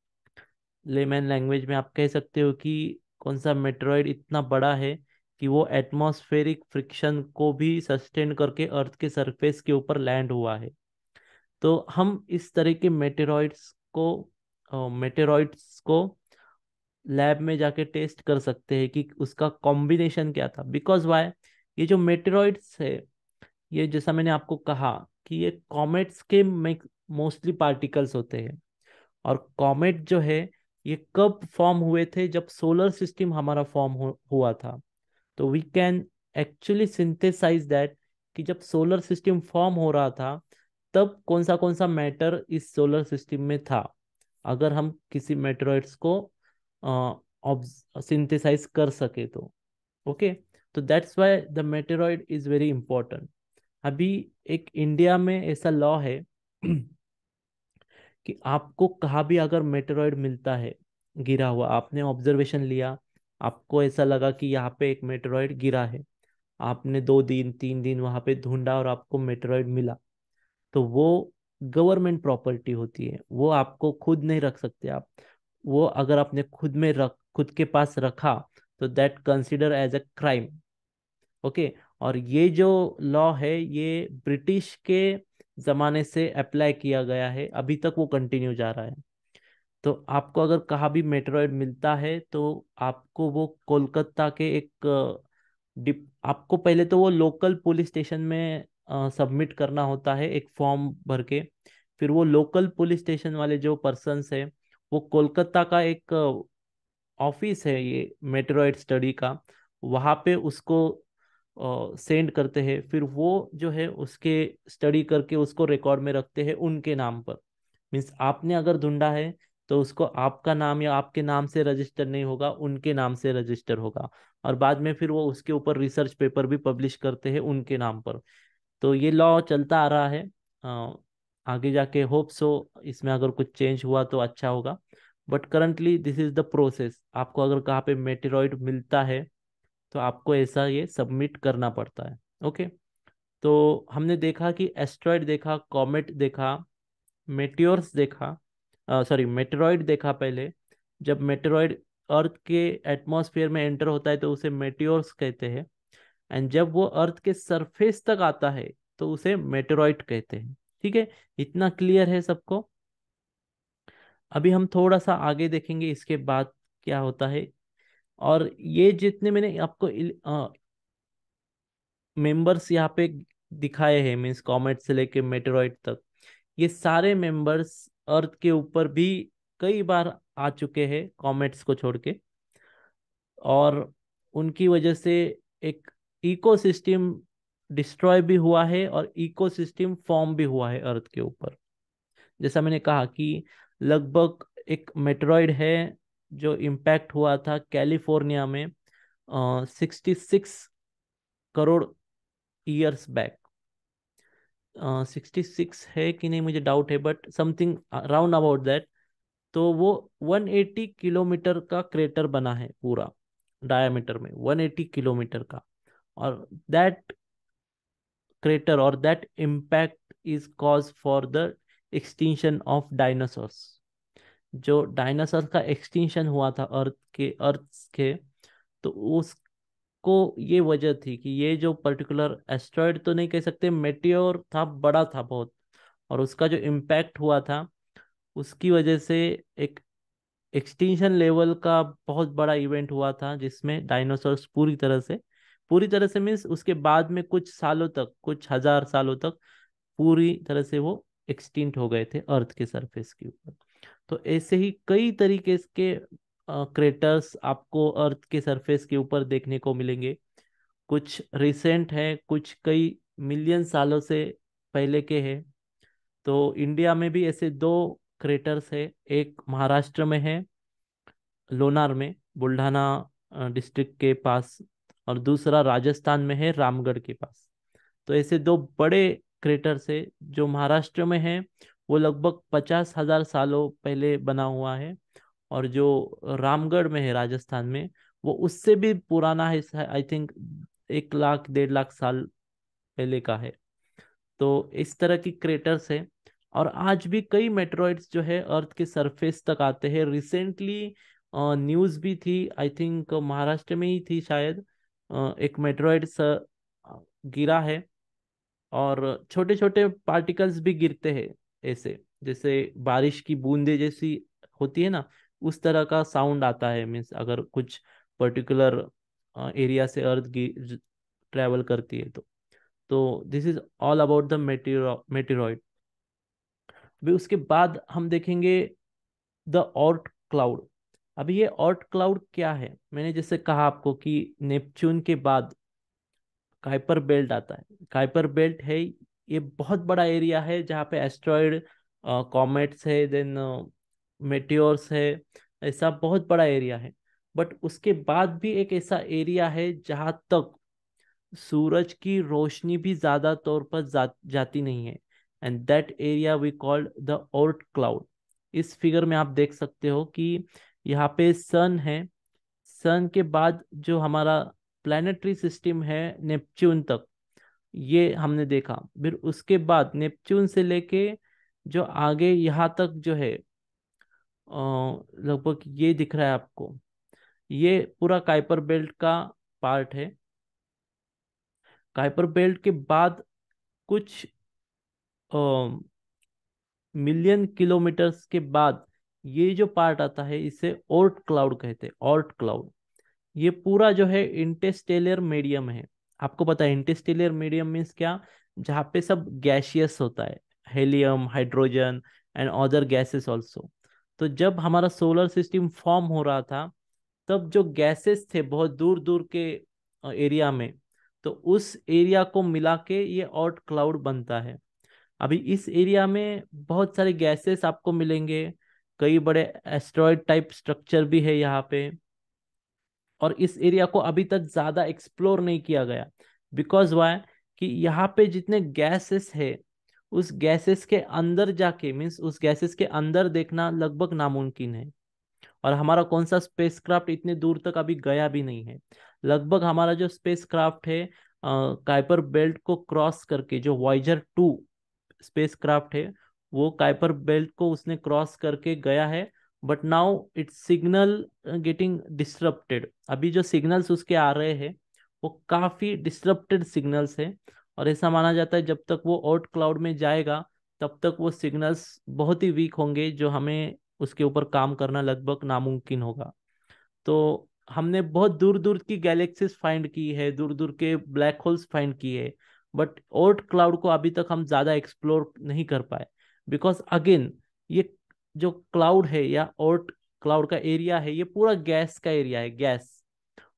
लेमैन लैंग्वेज में आप कह सकते हो कि कौन सा मेट्रॉइड इतना बड़ा है कि वो एटमॉस्फेरिक फ्रिक्शन को भी सस्टेन करके अर्थ के सरफेस के ऊपर लैंड हुआ है तो हम इस तरह के मेटेरॉइड्स को मेटेरॉइड्स को लैब में जाके टेस्ट कर सकते हैं कि उसका कॉम्बिनेशन क्या था बिकॉज वाई ये जो मेटेरॉइड्स है ये जैसा मैंने आपको कहा कि ये कॉमेट्स के मोस्टली पार्टिकल्स होते हैं और कॉमेट जो है ये कब फॉर्म हुए थे जब सोलर सिस्टम हमारा फॉर्म हुआ था तो we can actually synthesise that कि जब सोलर सिस्टम फॉर्म हो रहा था तब कौन सा कौन सा मैटर इस सोलर सिस्टम में था अगर हम किसी मेट्रॉइड्स को सिंथेसाइज कर सके तो ओके okay? तो that's why the meteoroid is very important अभी एक इंडिया में ऐसा लॉ है कि आपको कहाँ भी अगर मेटेरॉयड मिलता है गिरा हुआ आपने ऑब्जर्वेशन लिया आपको ऐसा लगा कि यहाँ पे एक मेटेरॉयड गिरा है आपने दो दिन तीन दिन वहाँ पे ढूंढा और आपको मेटेरॉयड मिला तो वो गवर्नमेंट प्रॉपर्टी होती है वो आपको खुद नहीं रख सकते आप वो अगर आपने खुद में रख खुद के पास रखा तो that consider as a crime okay और ये जो लॉ है ये ब्रिटिश के ज़माने से अप्लाई किया गया है अभी तक वो कंटिन्यू जा रहा है तो आपको अगर कहाँ भी मेट्रोइड मिलता है तो आपको वो कोलकाता के एक डिप आपको पहले तो वो लोकल पुलिस स्टेशन में सबमिट करना होता है एक फॉर्म भर के फिर वो लोकल पुलिस स्टेशन वाले जो पर्सनस है वो कोलकाता का एक ऑफिस है ये मेट्रोइड स्टडी का वहाँ पे उसको सेंड करते हैं फिर वो जो है उसके स्टडी करके उसको रिकॉर्ड में रखते हैं उनके नाम पर मीन्स आपने अगर ढूंढा है तो उसको आपका नाम या आपके नाम से रजिस्टर नहीं होगा उनके नाम से रजिस्टर होगा और बाद में फिर वो उसके ऊपर रिसर्च पेपर भी पब्लिश करते हैं उनके नाम पर तो ये लॉ चलता आ रहा है आगे जाके होप सो इसमें अगर कुछ चेंज हुआ तो अच्छा होगा but currently this is the process आपको अगर कहाँ पे मेटेरॉइड मिलता है तो आपको ऐसा ये सबमिट करना पड़ता है ओके तो हमने देखा कि एस्ट्रॉयड देखा कॉमेट देखा मेटियोर्स देखा सॉरी मेटेरॉइड देखा पहले जब मेटेरॉइड अर्थ के एटमॉस्फेयर में एंटर होता है तो उसे मेटियोर्स कहते हैं एंड जब वो अर्थ के सरफेस तक आता है तो उसे मेटेरॉइड कहते हैं ठीक है इतना क्लियर है सबको अभी हम थोड़ा सा आगे देखेंगे इसके बाद क्या होता है और ये जितने मैंने आपको मेंबर्स यहाँ पे दिखाए हैं मीन्स कॉमेट से लेके मेटेरॉइड तक ये सारे मेंबर्स अर्थ के ऊपर भी कई बार आ चुके हैं कॉमेट्स को छोड़ के और उनकी वजह से एक इकोसिस्टम डिस्ट्रॉय भी हुआ है और इकोसिस्टम फॉर्म भी हुआ है अर्थ के ऊपर जैसा मैंने कहा कि लगभग एक मेट्रॉइड है जो इम्पैक्ट हुआ था कैलिफोर्निया में sixty six crore years back sixty six है कि नहीं मुझे डाउट है but something round about that तो वो वन एटी किलोमीटर का क्रेटर बना है पूरा डायामीटर में वन एटी किलोमीटर का और दैट क्रेटर और that impact is cause for the extension of dinosaurs जो डायनासोर का एक्सटिंक्शन हुआ था अर्थ के अर्थ के तो उसको ये वजह थी कि ये जो पर्टिकुलर एस्ट्रॉयड तो नहीं कह सकते मेटियोर था बड़ा था बहुत और उसका जो इम्पैक्ट हुआ था उसकी वजह से एक एक्सटिंक्शन लेवल का बहुत बड़ा इवेंट हुआ था जिसमें डायनासोर्स पूरी तरह से पूरी तरह से मीन्स उसके बाद में कुछ सालों तक कुछ हजार सालों तक पूरी तरह से वो एक्सटिंक्ट हो गए थे अर्थ के सरफेस के ऊपर तो ऐसे ही कई तरीके के क्रेटर्स आपको अर्थ के सरफेस के ऊपर देखने को मिलेंगे कुछ रिसेंट हैं कुछ कई मिलियन सालों से पहले के हैं तो इंडिया में भी ऐसे दो क्रेटर्स है एक महाराष्ट्र में है लोनार में बुल्ढाना डिस्ट्रिक्ट के पास और दूसरा राजस्थान में है रामगढ़ के पास तो ऐसे दो बड़े क्रेटर्स है जो महाराष्ट्र में है वो लगभग पचास हजार सालों पहले बना हुआ है और जो रामगढ़ में है राजस्थान में वो उससे भी पुराना है आई थिंक एक लाख डेढ़ लाख साल पहले का है तो इस तरह की क्रेटर्स है और आज भी कई मेट्रॉइड्स जो है अर्थ के सरफेस तक आते हैं रिसेंटली न्यूज भी थी आई थिंक महाराष्ट्र में ही थी शायद एक मेट्रोइड गिरा है और छोटे छोटे पार्टिकल्स भी गिरते हैं ऐसे जैसे बारिश की बूंदे जैसी होती है ना उस तरह का साउंड आता है मीन्स अगर कुछ पर्टिकुलर एरिया से अर्थ ट्रेवल करती है तो तो this is all about the meteoroid अभी उसके बाद हम देखेंगे द ऑर्ट क्लाउड अभी ये ऑर्ट क्लाउड क्या है मैंने जैसे कहा आपको कि नेपच्यून के बाद काइपर बेल्ट आता है काइपर बेल्ट है ये बहुत बड़ा एरिया है जहाँ पे एस्ट्रॉयड कॉमेट्स है देन मेटियोर्स है ऐसा बहुत बड़ा एरिया है बट उसके बाद भी एक ऐसा एरिया है जहाँ तक सूरज की रोशनी भी ज़्यादा तौर पर जा, जाती नहीं है and that area we called the Oort cloud इस फिगर में आप देख सकते हो कि यहाँ पे सन है सन के बाद जो हमारा प्लानिटरी सिस्टम है नेपच्यून तक ये हमने देखा फिर उसके बाद नेपच्यून से लेके जो आगे यहाँ तक जो है लगभग ये दिख रहा है आपको ये पूरा काइपर बेल्ट का पार्ट है काइपर बेल्ट के बाद कुछ मिलियन किलोमीटर्स के बाद ये जो पार्ट आता है इसे ऑर्ट क्लाउड कहते हैं ऑर्ट क्लाउड ये पूरा जो है इंटेस्टेलियर मीडियम है आपको पता है इंटेस्टिलियर मीडियम मीन्स क्या जहाँ पे सब गैशियस होता है helium hydrogen and other gases also तो जब हमारा सोलर सिस्टम फॉर्म हो रहा था तब जो गैसेस थे बहुत दूर दूर के एरिया में तो उस एरिया को मिला के ये ऑट क्लाउड बनता है अभी इस एरिया में बहुत सारे गैसेस आपको मिलेंगे कई बड़े एस्ट्रॉयड टाइप स्ट्रक्चर भी है यहाँ पे और इस एरिया को अभी तक ज़्यादा एक्सप्लोर नहीं किया गया बिकॉज वाई कि यहाँ पे जितने गैसेस है उस गैसेस के अंदर जाके मीन्स उस गैसेस के अंदर देखना लगभग नामुमकिन है और हमारा कौन सा क्राफ्ट इतने दूर तक अभी गया भी नहीं है लगभग हमारा जो स्पेस क्राफ्ट है काइपर बेल्ट को क्रॉस करके जो वाइजर टू स्पेस क्राफ्ट है वो काइपर बेल्ट को उसने क्रॉस करके गया है but now its signal getting disrupted अभी जो सिग्नल्स उसके आ रहे हैं वो काफ़ी डिस्टरप्टेड सिग्नल्स है और ऐसा माना जाता है जब तक वो आउट क्लाउड में जाएगा तब तक वो सिग्नल्स बहुत ही वीक होंगे जो हमें उसके ऊपर काम करना लगभग नामुमकिन होगा तो हमने बहुत दूर दूर की गैलेक्सीज फाइंड की है दूर दूर के ब्लैक होल्स फाइंड किए बट ओट क्लाउड को अभी तक हम ज़्यादा एक्सप्लोर नहीं कर पाए बिकॉज अगेन ये जो क्लाउड है या ओट क्लाउड का एरिया है ये पूरा गैस का एरिया है गैस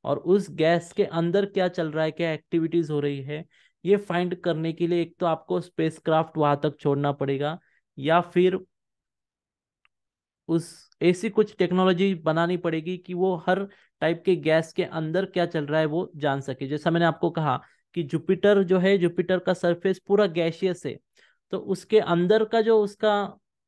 और उस गैस के अंदर क्या चल रहा है क्या एक्टिविटीज हो रही है ये फाइंड करने के लिए एक तो आपको स्पेस क्राफ्ट वहां तक छोड़ना पड़ेगा या फिर उस ऐसी कुछ टेक्नोलॉजी बनानी पड़ेगी कि वो हर टाइप के गैस के अंदर क्या चल रहा है वो जान सके जैसा मैंने आपको कहा कि जुपिटर जो है जुपिटर का सरफेस पूरा गैशियस है तो उसके अंदर का जो उसका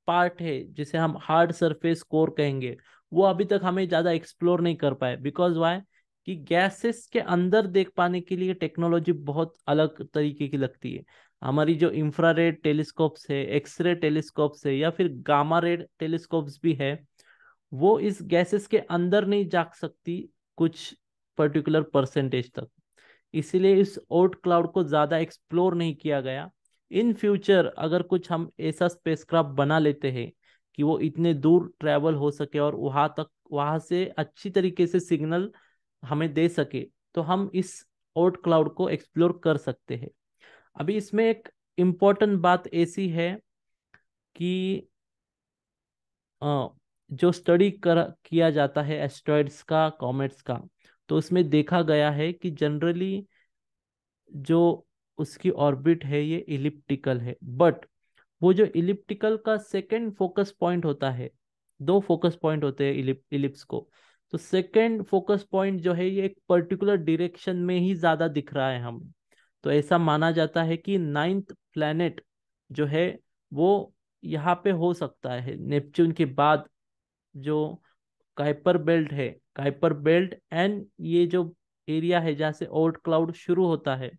पार्ट है जिसे हम हार्ड सरफेस कोर कहेंगे वो अभी तक हमें ज़्यादा एक्सप्लोर नहीं कर पाए बिकॉज वाई कि गैसेस के अंदर देख पाने के लिए टेक्नोलॉजी बहुत अलग तरीके की लगती है हमारी जो इंफ्रारेड टेलीस्कोप्स है एक्सरे टेलीस्कोप्स है या फिर गामा रेड टेलीस्कोप्स भी है वो इस गैसेस के अंदर नहीं जा सकती कुछ पर्टिकुलर परसेंटेज तक इसीलिए इस ओट क्लाउड को ज़्यादा एक्सप्लोर नहीं किया गया इन फ्यूचर अगर कुछ हम ऐसा स्पेसक्राफ्ट बना लेते हैं कि वो इतने दूर ट्रैवल हो सके और वहाँ तक वहाँ से अच्छी तरीके से सिग्नल हमें दे सके तो हम इस ओट क्लाउड को एक्सप्लोर कर सकते हैं अभी इसमें एक इम्पॉर्टेंट बात ऐसी है कि जो स्टडी कर किया जाता है एस्ट्रॉइड्स का कॉमेट्स का तो उसमें देखा गया है कि जनरली जो उसकी ऑर्बिट है ये इलिप्टिकल है बट वो जो इलिप्टिकल का सेकेंड फोकस पॉइंट होता है दो फोकस पॉइंट होते हैं इलिप, इलिप्स को तो सेकेंड फोकस पॉइंट जो है ये एक पर्टिकुलर डिरेक्शन में ही ज्यादा दिख रहा है हमें तो ऐसा माना जाता है कि नाइन्थ प्लैनेट जो है वो यहाँ पे हो सकता है नेपच्यून के बाद जो काइपर बेल्ट है काइपर बेल्ट एंड ये जो एरिया है जहाँ से ओल्ड क्लाउड शुरू होता है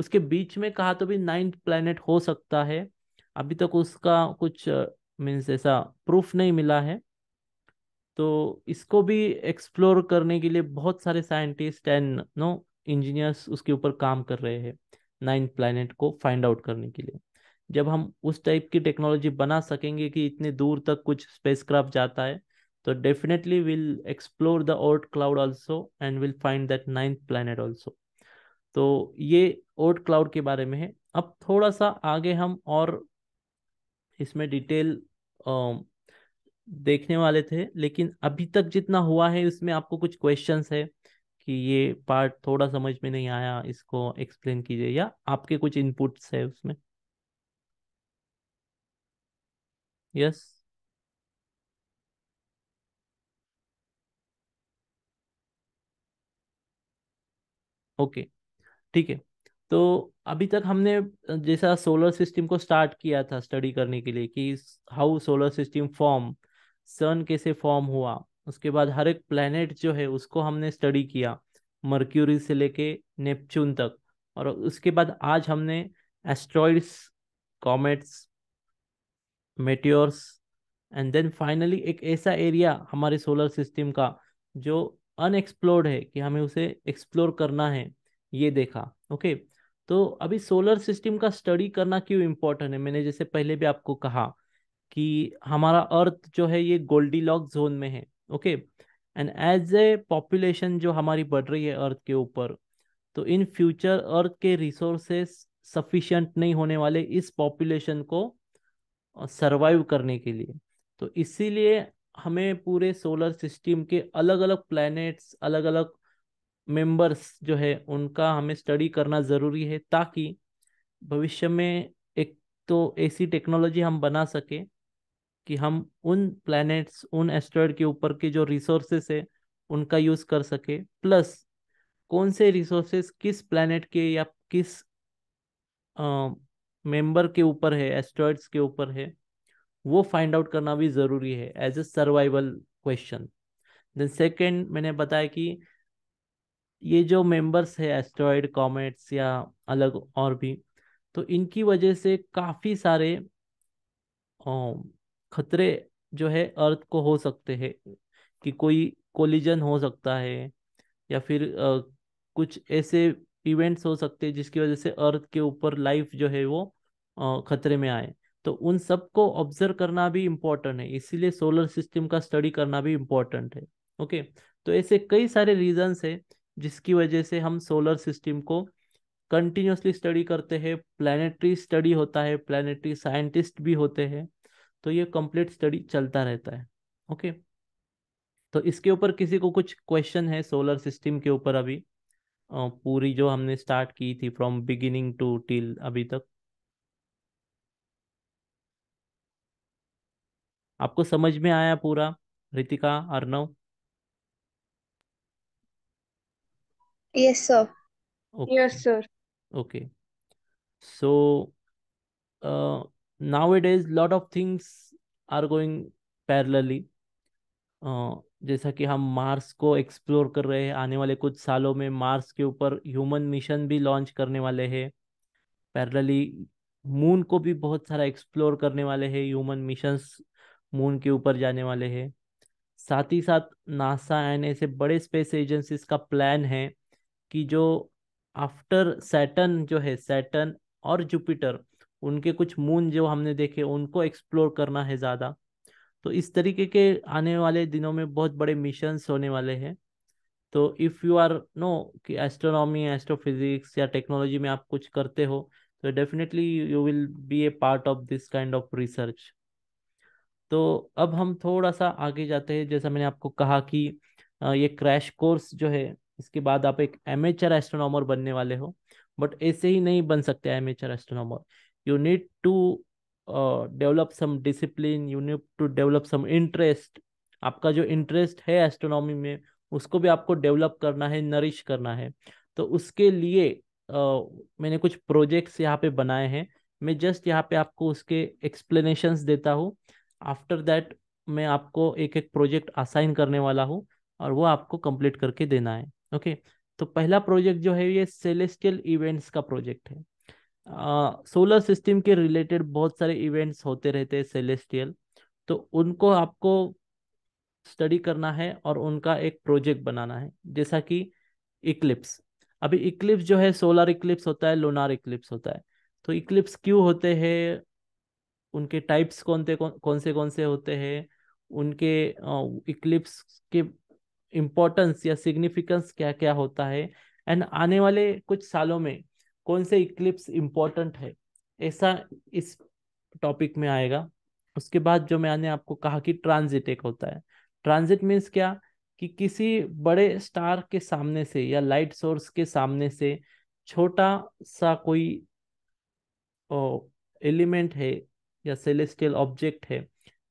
उसके बीच में कहा तो भी नाइन्थ प्लैनेट हो सकता है अभी तक उसका कुछ मीन्स ऐसा प्रूफ नहीं मिला है तो इसको भी एक्सप्लोर करने के लिए बहुत सारे साइंटिस्ट एंड नो इंजीनियर्स उसके ऊपर काम कर रहे हैं नाइन्थ प्लैनेट को फाइंड आउट करने के लिए जब हम उस टाइप की टेक्नोलॉजी बना सकेंगे कि इतने दूर तक कुछ स्पेसक्राफ्ट जाता है तो definitely will explore the earth cloud also and will find that ninth planet also तो ये ओट क्लाउड के बारे में है अब थोड़ा सा आगे हम और इसमें डिटेल देखने वाले थे लेकिन अभी तक जितना हुआ है उसमें आपको कुछ क्वेश्चंस है कि ये पार्ट थोड़ा समझ में नहीं आया इसको एक्सप्लेन कीजिए या आपके कुछ इनपुट्स है उसमें यस ओके okay. ठीक है तो अभी तक हमने जैसा सोलर सिस्टम को स्टार्ट किया था स्टडी करने के लिए कि how solar system form sun कैसे फॉर्म हुआ उसके बाद हर एक प्लेनेट जो है उसको हमने स्टडी किया मर्क्यूरी से लेके नेपच्यून तक और उसके बाद आज हमने asteroids comets meteors and then finally एक ऐसा एरिया हमारे सोलर सिस्टम का जो अनएक्सप्लोर्ड है कि हमें उसे एक्सप्लोर करना है ये देखा ओके तो अभी सोलर सिस्टम का स्टडी करना क्यों इम्पोर्टेंट है मैंने जैसे पहले भी आपको कहा कि हमारा अर्थ जो है ये गोल्डी लॉक जोन में है okay and as a population जो हमारी बढ़ रही है अर्थ के ऊपर तो इन फ्यूचर अर्थ के रिसोर्सेस सफिशिएंट नहीं होने वाले इस पॉपुलेशन को सरवाइव करने के लिए तो इसीलिए हमें पूरे सोलर सिस्टम के अलग अलग प्लैनेट्स अलग अलग मेंबर्स जो है उनका हमें स्टडी करना ज़रूरी है ताकि भविष्य में एक तो ऐसी टेक्नोलॉजी हम बना सके कि हम उन प्लैनेट्स उन एस्ट्रॉयड के ऊपर के जो रिसोर्सेस है उनका यूज़ कर सके प्लस कौन से रिसोर्सेस किस प्लैनेट के या किस मेंबर के ऊपर है एस्ट्रॉयड्स के ऊपर है वो फाइंड आउट करना भी ज़रूरी है as a survival question then second मैंने बताया कि ये जो मेंबर्स है एस्ट्रॉयड कॉमेट्स या अलग और भी तो इनकी वजह से काफ़ी सारे खतरे जो है अर्थ को हो सकते हैं कि कोई कोलिजन हो सकता है या फिर आ, कुछ ऐसे इवेंट्स हो सकते हैं जिसकी वजह से अर्थ के ऊपर लाइफ जो है वो खतरे में आए तो उन सबको ऑब्जर्व करना भी इम्पोर्टेंट है इसीलिए सोलर सिस्टम का स्टडी करना भी इम्पोर्टेंट है ओके तो ऐसे कई सारे रीजंस है जिसकी वजह से हम सोलर सिस्टम को कंटिन्यूसली स्टडी करते हैं प्लानिटरी स्टडी होता है प्लानिटरी साइंटिस्ट भी होते हैं तो ये कंप्लीट स्टडी चलता रहता है ओके तो इसके ऊपर किसी को कुछ क्वेश्चन है सोलर सिस्टम के ऊपर अभी पूरी जो हमने स्टार्ट की थी फ्रॉम बिगिनिंग टू टिल अभी तक आपको समझ में आया पूरा Ritika Arnav yes sir yes sir okay so uh, nowadays lot of things are going parallelly uh, जैसा कि हम मार्स को एक्सप्लोर कर रहे हैं आने वाले कुछ सालों में मार्स के ऊपर ह्यूमन मिशन भी लॉन्च करने वाले हैं पैरेलली मून को भी बहुत सारा एक्सप्लोर करने वाले हैं ह्यूमन मिशंस मून के ऊपर जाने वाले हैं साथ ही साथ नासा एंड ऐसे बड़े स्पेस एजेंसीज का प्लान है कि जो आफ्टर सैटन जो है सैटन और जुपिटर उनके कुछ मून जो हमने देखे उनको एक्सप्लोर करना है ज़्यादा तो इस तरीके के आने वाले दिनों में बहुत बड़े मिशंस होने वाले हैं तो इफ़ यू आर नो कि एस्ट्रोनॉमी एस्ट्रोफिजिक्स या टेक्नोलॉजी में आप कुछ करते हो तो definitely you will be a part of this kind of research तो अब हम थोड़ा सा आगे जाते हैं जैसा मैंने आपको कहा कि ये क्रैश कोर्स जो है इसके बाद आप एक एमेचर एस्ट्रोनॉमर बनने वाले हो बट ऐसे ही नहीं बन सकते amateur astronomer you need to develop some discipline you need to develop some interest आपका जो इंटरेस्ट है एस्ट्रोनॉमी में उसको भी आपको डेवलप करना है नरिश करना है तो उसके लिए uh, मैंने कुछ प्रोजेक्ट्स यहाँ पे बनाए हैं मैं जस्ट यहाँ पे आपको उसके एक्सप्लेनेशंस देता हूँ आफ्टर दैट मैं आपको एक एक प्रोजेक्ट असाइन करने वाला हूँ और वो आपको कंप्लीट करके देना है ओके तो पहला प्रोजेक्ट जो है ये सेलेस्टियल इवेंट्स का प्रोजेक्ट है सोलर uh, सिस्टम के रिलेटेड बहुत सारे इवेंट्स होते रहते हैं सेलेस्टियल तो उनको आपको स्टडी करना है और उनका एक प्रोजेक्ट बनाना है जैसा कि इक्लिप्स अभी इक्लिप्स जो है सोलर इक्लिप्स होता है लोनार इक्लिप्स होता है तो इक्लिप्स क्यों होते हैं उनके टाइप्स कौन से कौन से कौन से होते हैं उनके इक्लिप्स के इम्पोर्टेंस या सिग्निफिकेंस क्या क्या होता है एंड आने वाले कुछ सालों में कौन से इक्लिप्स इम्पोर्टेंट है ऐसा इस टॉपिक में आएगा उसके बाद जो मैंने आपको कहा कि ट्रांजिट एक होता है ट्रांजिट मीन्स क्या कि किसी बड़े स्टार के सामने से या लाइट सोर्स के सामने से छोटा सा कोई एलिमेंट है या सेलेस्टियल ऑब्जेक्ट है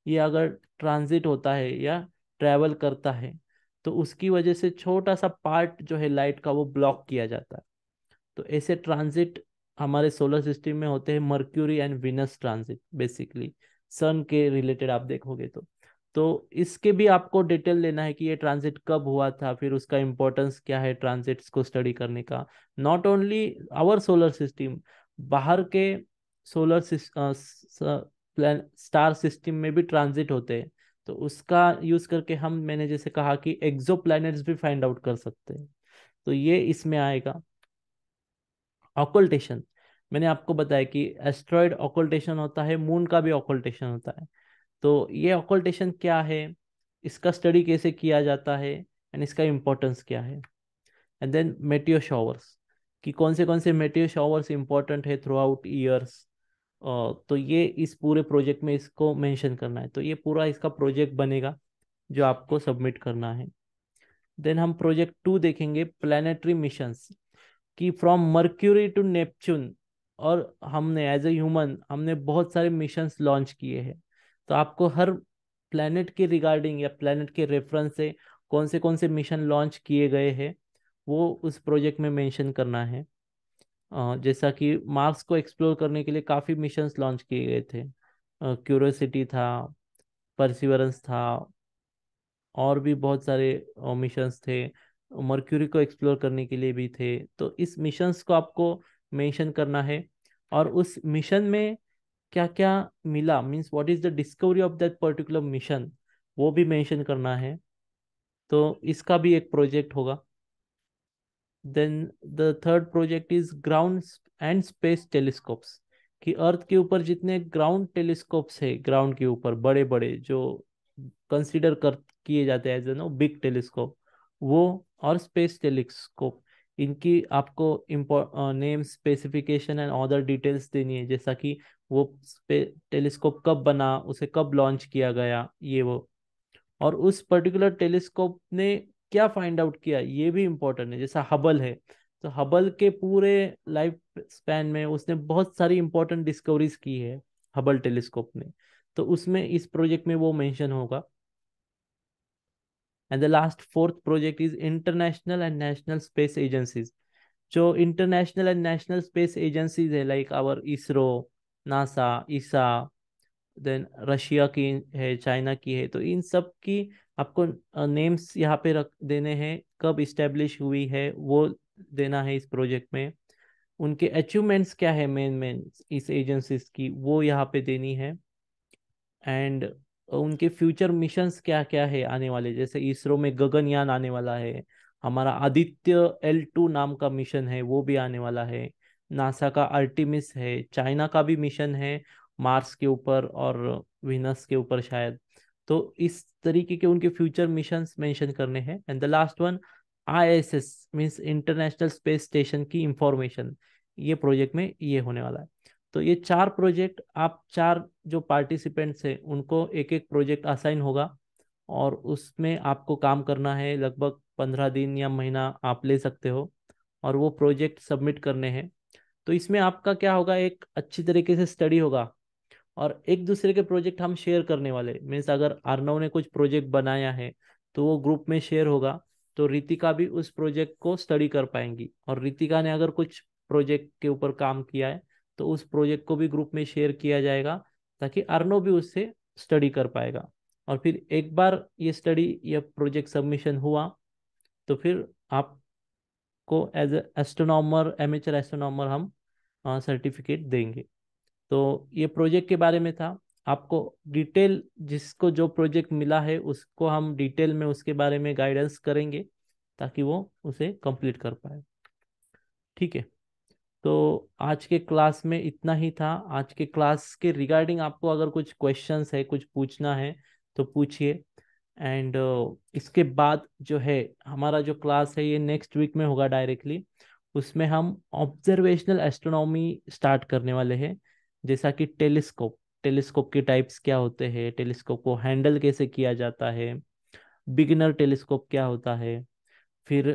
ये अगर ट्रांजिट होता है या ट्रैवल करता है तो उसकी वजह से छोटा सा पार्ट जो है लाइट का वो ब्लॉक किया जाता है तो ऐसे ट्रांजिट हमारे सोलर सिस्टम में होते हैं Mercury and Venus transit basically sun के रिलेटेड आप देखोगे तो तो इसके भी आपको डिटेल लेना है कि ये ट्रांजिट कब हुआ था फिर उसका इम्पोर्टेंस क्या है ट्रांजिट्स को स्टडी करने का not only our solar system बाहर के सोलर स्टार सिस्टम में भी ट्रांजिट होते हैं तो उसका यूज करके हम मैंने जैसे कहा कि एक्जो भी फाइंड आउट कर सकते हैं तो ये इसमें आएगा ऑकोल्टेशन मैंने आपको बताया कि एस्ट्रॉयड ऑकोल्टेशन होता है मून का भी ऑकोल्टेशन होता है तो ये ऑकोल्टेशन क्या है इसका स्टडी कैसे किया जाता है एंड इसका इम्पोर्टेंस क्या है एंड देन मेटियो शॉवर्स कि कौन से कौन से मेटियो शॉवर्स इंपॉर्टेंट है थ्रू आउट ईयर्स तो ये इस पूरे प्रोजेक्ट में इसको मेंशन करना है तो ये पूरा इसका प्रोजेक्ट बनेगा जो आपको सबमिट करना है देन हम प्रोजेक्ट टू देखेंगे प्लानिटरी मिशंस कि फ्रॉम मर्क्यूरी टू नेपच्यून और हमने एज ए ह्यूमन हमने बहुत सारे मिशंस लॉन्च किए हैं तो आपको हर प्लानट के रिगार्डिंग या प्लानट के रेफरेंस से कौन से कौन से मिशन लॉन्च किए गए हैं वो उस प्रोजेक्ट में मेंशन करना है जैसा कि मार्स को एक्सप्लोर करने के लिए काफ़ी मिशंस लॉन्च किए गए थे क्यूरोसिटी था परसिवरेंस था और भी बहुत सारे मिशंस थे मर्क्यूरी को एक्सप्लोर करने के लिए भी थे तो इस मिशंस को आपको मेंशन करना है और उस मिशन में क्या क्या मिला means what is the discovery of that particular mission वो भी मेंशन करना है तो इसका भी एक प्रोजेक्ट होगा then the third project is ground and space telescopes कि अर्थ के ऊपर जितने ग्राउंड टेलीस्कोप्स है ग्राउंड के ऊपर बड़े बड़े जो कंसिडर कर किए जाते हैं as a no big telescope वो और स्पेस टेलीस्कोप इनकी आपको name specification and other details देनी है जैसा कि वो टेलीस्कोप कब बना उसे कब लॉन्च किया गया ये वो और उस पर्टिकुलर टेलीस्कोप ने क्या फाइंड आउट किया ये भी इम्पोर्टेंट है जैसा हबल है तो हबल के पूरे लाइफ स्पैन में उसने बहुत सारी इंपॉर्टेंट डिस्कवरीज की है हबल टेलीस्कोप ने तो उसमें इस प्रोजेक्ट में वो मेंशन होगा and the last fourth project is international and national space agencies जो international and national space agencies है like our ISRO NASA ESA then Russia की है चाइना की है तो इन सब की आपको नेम्स यहाँ पे रख देने हैं कब इस्टेब्लिश हुई है वो देना है इस प्रोजेक्ट में उनके अचीवमेंट्स क्या है मेन मेन इस एजेंसीज की वो यहाँ पे देनी है एंड उनके फ्यूचर मिशंस क्या क्या है आने वाले जैसे इसरो में गगनयान आने वाला है हमारा आदित्य एल टू नाम का मिशन है वो भी आने वाला है नासा का आर्टिमिस है चाइना का भी मिशन है मार्स के ऊपर और विनस के ऊपर शायद तो इस तरीके के उनके फ्यूचर मिशन मेंशन करने हैं and the last one ISS means international space station की इंफॉर्मेशन ये प्रोजेक्ट में ये होने वाला है तो ये चार प्रोजेक्ट आप चार जो पार्टिसिपेंट्स हैं उनको एक एक प्रोजेक्ट असाइन होगा और उसमें आपको काम करना है लगभग पंद्रह दिन या महीना आप ले सकते हो और वो प्रोजेक्ट सबमिट करने हैं तो इसमें आपका क्या होगा एक अच्छी तरीके से स्टडी होगा और एक दूसरे के प्रोजेक्ट हम शेयर करने वाले मीन्स अगर अर्नव ने कुछ प्रोजेक्ट बनाया है तो वो ग्रुप में शेयर होगा तो रितिका भी उस प्रोजेक्ट को स्टडी कर पाएंगी और रितिका ने अगर कुछ प्रोजेक्ट के ऊपर काम किया है तो उस प्रोजेक्ट को भी ग्रुप में शेयर किया जाएगा ताकि अर्नव भी उससे स्टडी कर पाएगा और फिर एक बार ये स्टडी या प्रोजेक्ट सबमिशन हुआ तो फिर आपको एज एस्ट्रोनॉमर एमेचर एस्ट्रोनॉमर हम सर्टिफिकेट देंगे तो ये प्रोजेक्ट के बारे में था आपको डिटेल जिसको जो प्रोजेक्ट मिला है उसको हम डिटेल में उसके बारे में गाइडेंस करेंगे ताकि वो उसे कंप्लीट कर पाए ठीक है तो आज के क्लास में इतना ही था आज के क्लास के रिगार्डिंग आपको अगर कुछ क्वेश्चंस है कुछ पूछना है तो पूछिए एंड uh, इसके बाद जो है हमारा जो क्लास है ये नेक्स्ट वीक में होगा डायरेक्टली उसमें हम ऑब्जर्वेशनल एस्ट्रोनॉमी स्टार्ट करने वाले हैं जैसा कि टेलीस्कोप टेलीस्कोप के टाइप्स क्या होते हैं टेलीस्कोप को हैंडल कैसे किया जाता है बिगिनर टेलीस्कोप क्या होता है फिर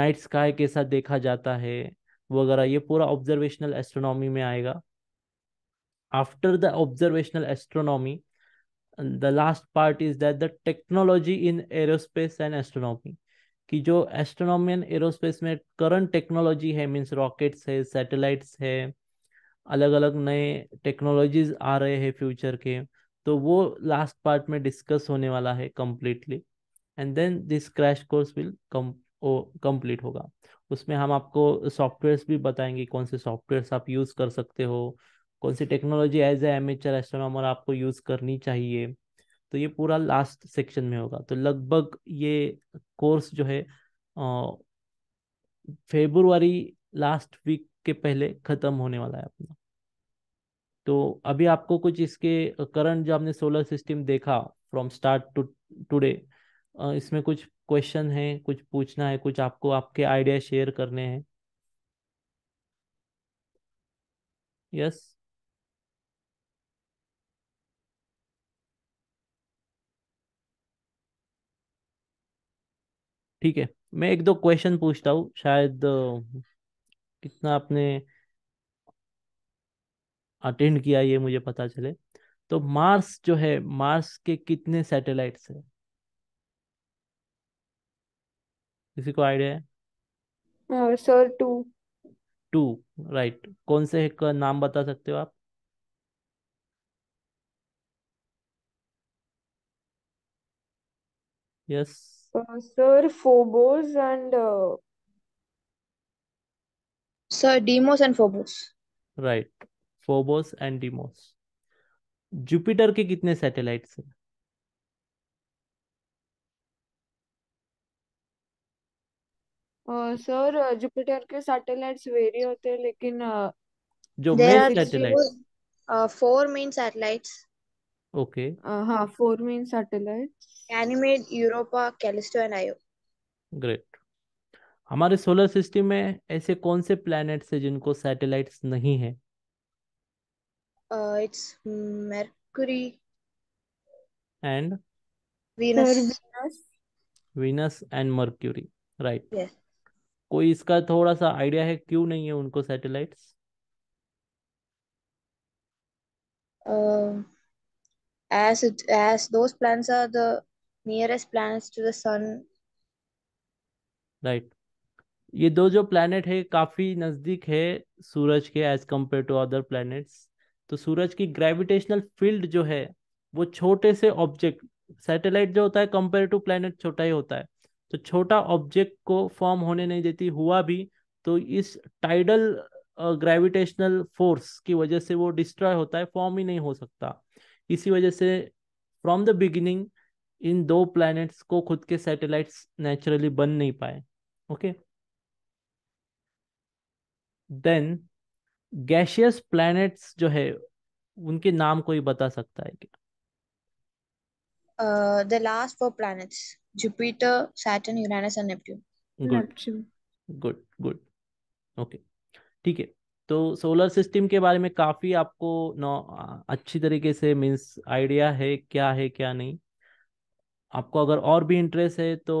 नाइट स्काई कैसा देखा जाता है वगैरह ये पूरा ऑब्जर्वेशनल एस्ट्रोनॉमी में आएगा after the observational astronomy the last part is that the technology in aerospace and astronomy कि जो एस्ट्रोनॉमी एंड एरोस्पेस में करंट टेक्नोलॉजी है मीन्स रॉकेट्स है सैटेलाइट्स है अलग अलग नए टेक्नोलॉजीज आ रहे हैं फ्यूचर के तो वो लास्ट पार्ट में डिस्कस होने वाला है completely and then this crash course will come complete होगा उसमें हम आपको सॉफ्टवेयर्स भी बताएंगे कौन से सॉफ्टवेयर्स आप यूज़ कर सकते हो कौन सी technology as a amateur astronomer आपको यूज़ करनी चाहिए तो ये पूरा लास्ट सेक्शन में होगा तो लगभग ये कोर्स जो है फेबरवरी लास्ट वीक के पहले खत्म होने वाला है अपना तो अभी आपको कुछ इसके करंट जो आपने सोलर सिस्टम देखा फ्रॉम स्टार्ट टू टुडे इसमें कुछ क्वेश्चन है कुछ पूछना है कुछ आपको आपके आइडिया शेयर करने हैं यस ठीक है मैं एक दो क्वेश्चन पूछता हूँ शायद कितना आपने अटेंड किया ये मुझे पता चले तो मार्स जो है मार्स के कितने सैटेलाइट्स है किसी को आइडिया है हाँ, सर टू टू राइट कौन से एक नाम बता सकते हो आप yes sir Phobos and Sir, Demos and Phobos. right phobos and Deimos jupiter के कितने satellites हैं सर uh, जुपिटर के सैटेलाइट्स वेरी होते हैं लेकिन uh, जो main satellite four main satellites okay हाँ four main satellites Ganymede Europa Callisto and Io great हमारे सोलर सिस्टम में ऐसे कौन से प्लैनेट्स हैं जिनको सैटेलाइट्स नहीं है it's uh, mercury and Venus Venus and Mercury right कोई इसका थोड़ा सा आइडिया है क्यों नहीं है उनको satellites uh, as it, as those planets are the nearest planets to the sun right ये दो जो प्लैनेट है काफी नजदीक है सूरज के as compare to other planets तो सूरज की ग्रेविटेशनल फील्ड जो है वो छोटे से ऑब्जेक्ट सैटेलाइट जो होता है कंपेयर टू प्लैनेट छोटा ही होता है तो छोटा ऑब्जेक्ट को फॉर्म होने नहीं देती हुआ भी तो इस टाइडल ग्रेविटेशनल फोर्स की वजह से वो डिस्ट्रॉय होता है फॉर्म ही नहीं हो सकता इसी वजह से फ्रॉम द बिगिनिंग इन दो प्लैनेट्स को खुद के सैटेलाइट्स नेचुरली बन नहीं पाए okay okay? Then gaseous planets जो है उनके नाम कोई बता सकता है क्या the last four planets Jupiter Saturn Uranus and Neptune good good okay ठीक है तो सोलर सिस्टम के बारे में काफी आपको नो अच्छी तरीके से मीन्स आइडिया है क्या है क्या नहीं आपको अगर और भी इंटरेस्ट है तो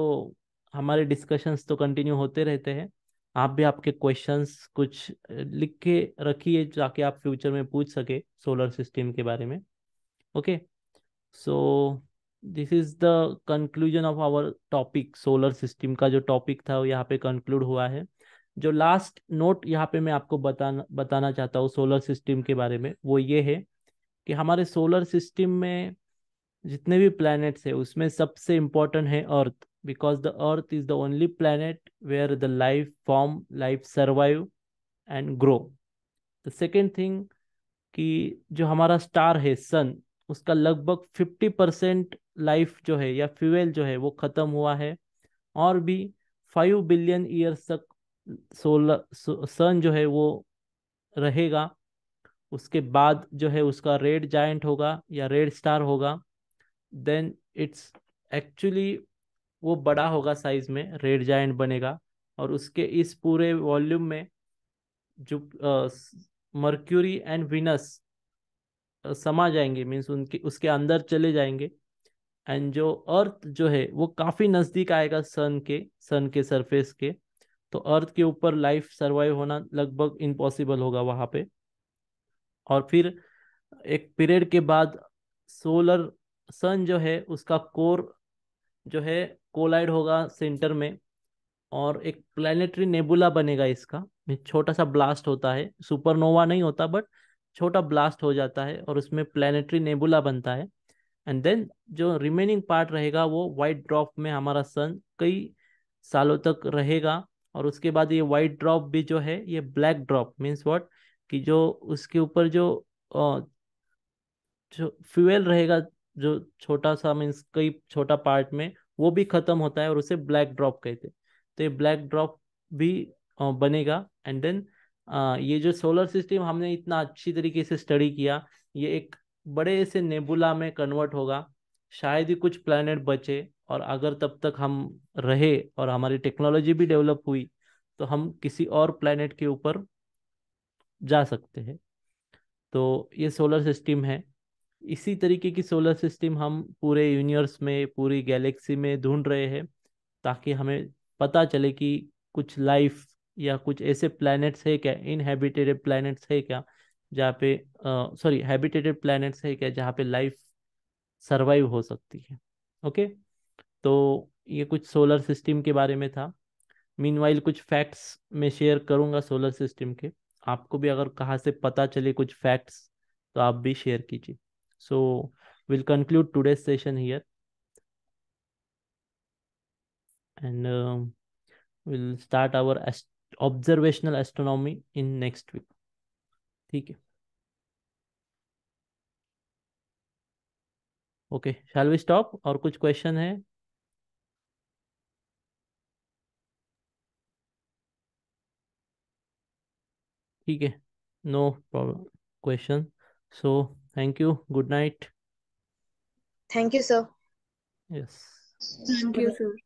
हमारे डिस्कशंस तो कंटिन्यू होते रहते हैं आप भी आपके क्वेश्चंस कुछ लिख के रखिए ताकि आप फ्यूचर में पूछ सके सोलर सिस्टम के बारे में okay so this is the conclusion of our topic solar system का जो टॉपिक था वो यहाँ पे कंक्लूड हुआ है जो लास्ट नोट यहाँ पे मैं आपको बताना बताना चाहता हूँ सोलर सिस्टम के बारे में वो ये है कि हमारे सोलर सिस्टम में जितने भी प्लैनेट्स है उसमें सबसे इम्पोर्टेंट है earth because the earth is the only planet where the life form life survive and grow the second thing कि जो हमारा स्टार है सन उसका लगभग फिफ्टी परसेंट लाइफ जो है या फ्यूएल जो है वो ख़त्म हुआ है और भी फाइव बिलियन ईयर्स तक sun सन जो है वो रहेगा उसके बाद जो है उसका रेड जाइंट होगा या रेड स्टार होगा देन इट्स एक्चुअली वो बड़ा होगा साइज में रेड जायंट बनेगा और उसके इस पूरे वॉल्यूम में जो मर्क्यूरी एंड विनस समा जाएंगे मीन्स उनके उसके अंदर चले जाएंगे एंड जो अर्थ जो है वो काफ़ी नज़दीक आएगा सन के सन के सरफेस के तो अर्थ के ऊपर लाइफ सरवाइव होना लगभग इम्पॉसिबल होगा वहाँ पे और फिर एक पीरियड के बाद सोलर सन जो है उसका कोर जो है कोलाइड होगा सेंटर में और एक प्लानिटरी नेबुला बनेगा इसका छोटा सा ब्लास्ट होता है सुपरनोवा नहीं होता बट छोटा ब्लास्ट हो जाता है और उसमें प्लानिटरी नेबुला बनता है एंड देन जो रिमेनिंग पार्ट रहेगा वो वाइट ड्रॉप में हमारा सन कई सालों तक रहेगा और उसके बाद ये वाइट ड्रॉप भी जो है ये ब्लैक ड्रॉप मीन्स वॉट कि जो उसके ऊपर जो जो फ्यूएल रहेगा जो छोटा सा मीन्स कई छोटा पार्ट में वो भी खत्म होता है और उसे ब्लैक ड्रॉप कहते हैं तो ये ब्लैक ड्रॉप भी बनेगा एंड देन ये जो सोलर सिस्टम हमने इतना अच्छी तरीके से स्टडी किया ये एक बड़े ऐसे नेबुला में कन्वर्ट होगा शायद ही कुछ प्लानट बचे और अगर तब तक हम रहे और हमारी टेक्नोलॉजी भी डेवलप हुई तो हम किसी और प्लानट के ऊपर जा सकते हैं तो ये सोलर सिस्टम है इसी तरीके की सोलर सिस्टम हम पूरे यूनिवर्स में पूरी गैलेक्सी में ढूंढ रहे हैं ताकि हमें पता चले कि कुछ लाइफ या कुछ ऐसे प्लैनेट्स है क्या इनहेबिटेटेड प्लैनेट्स है क्या जहाँ पे सॉरी हैबिटेटेड प्लैनेट्स है क्या जहाँ पे लाइफ सरवाइव हो सकती है ओके तो ये कुछ सोलर सिस्टम के बारे में था मीनवाइल कुछ फैक्ट्स मैं शेयर करूँगा सोलर सिस्टम के आपको भी अगर कहाँ से पता चले कुछ फैक्ट्स तो आप भी शेयर कीजिए So we'll conclude today's session here. And um, we'll start our ast observational astronomy in next week. ठीक है ओके शैल वी स्टॉप और कुछ क्वेश्चन है ठीक है no problem question so Thank you. Good night. Thank you, sir. Yes. Thank you, sir.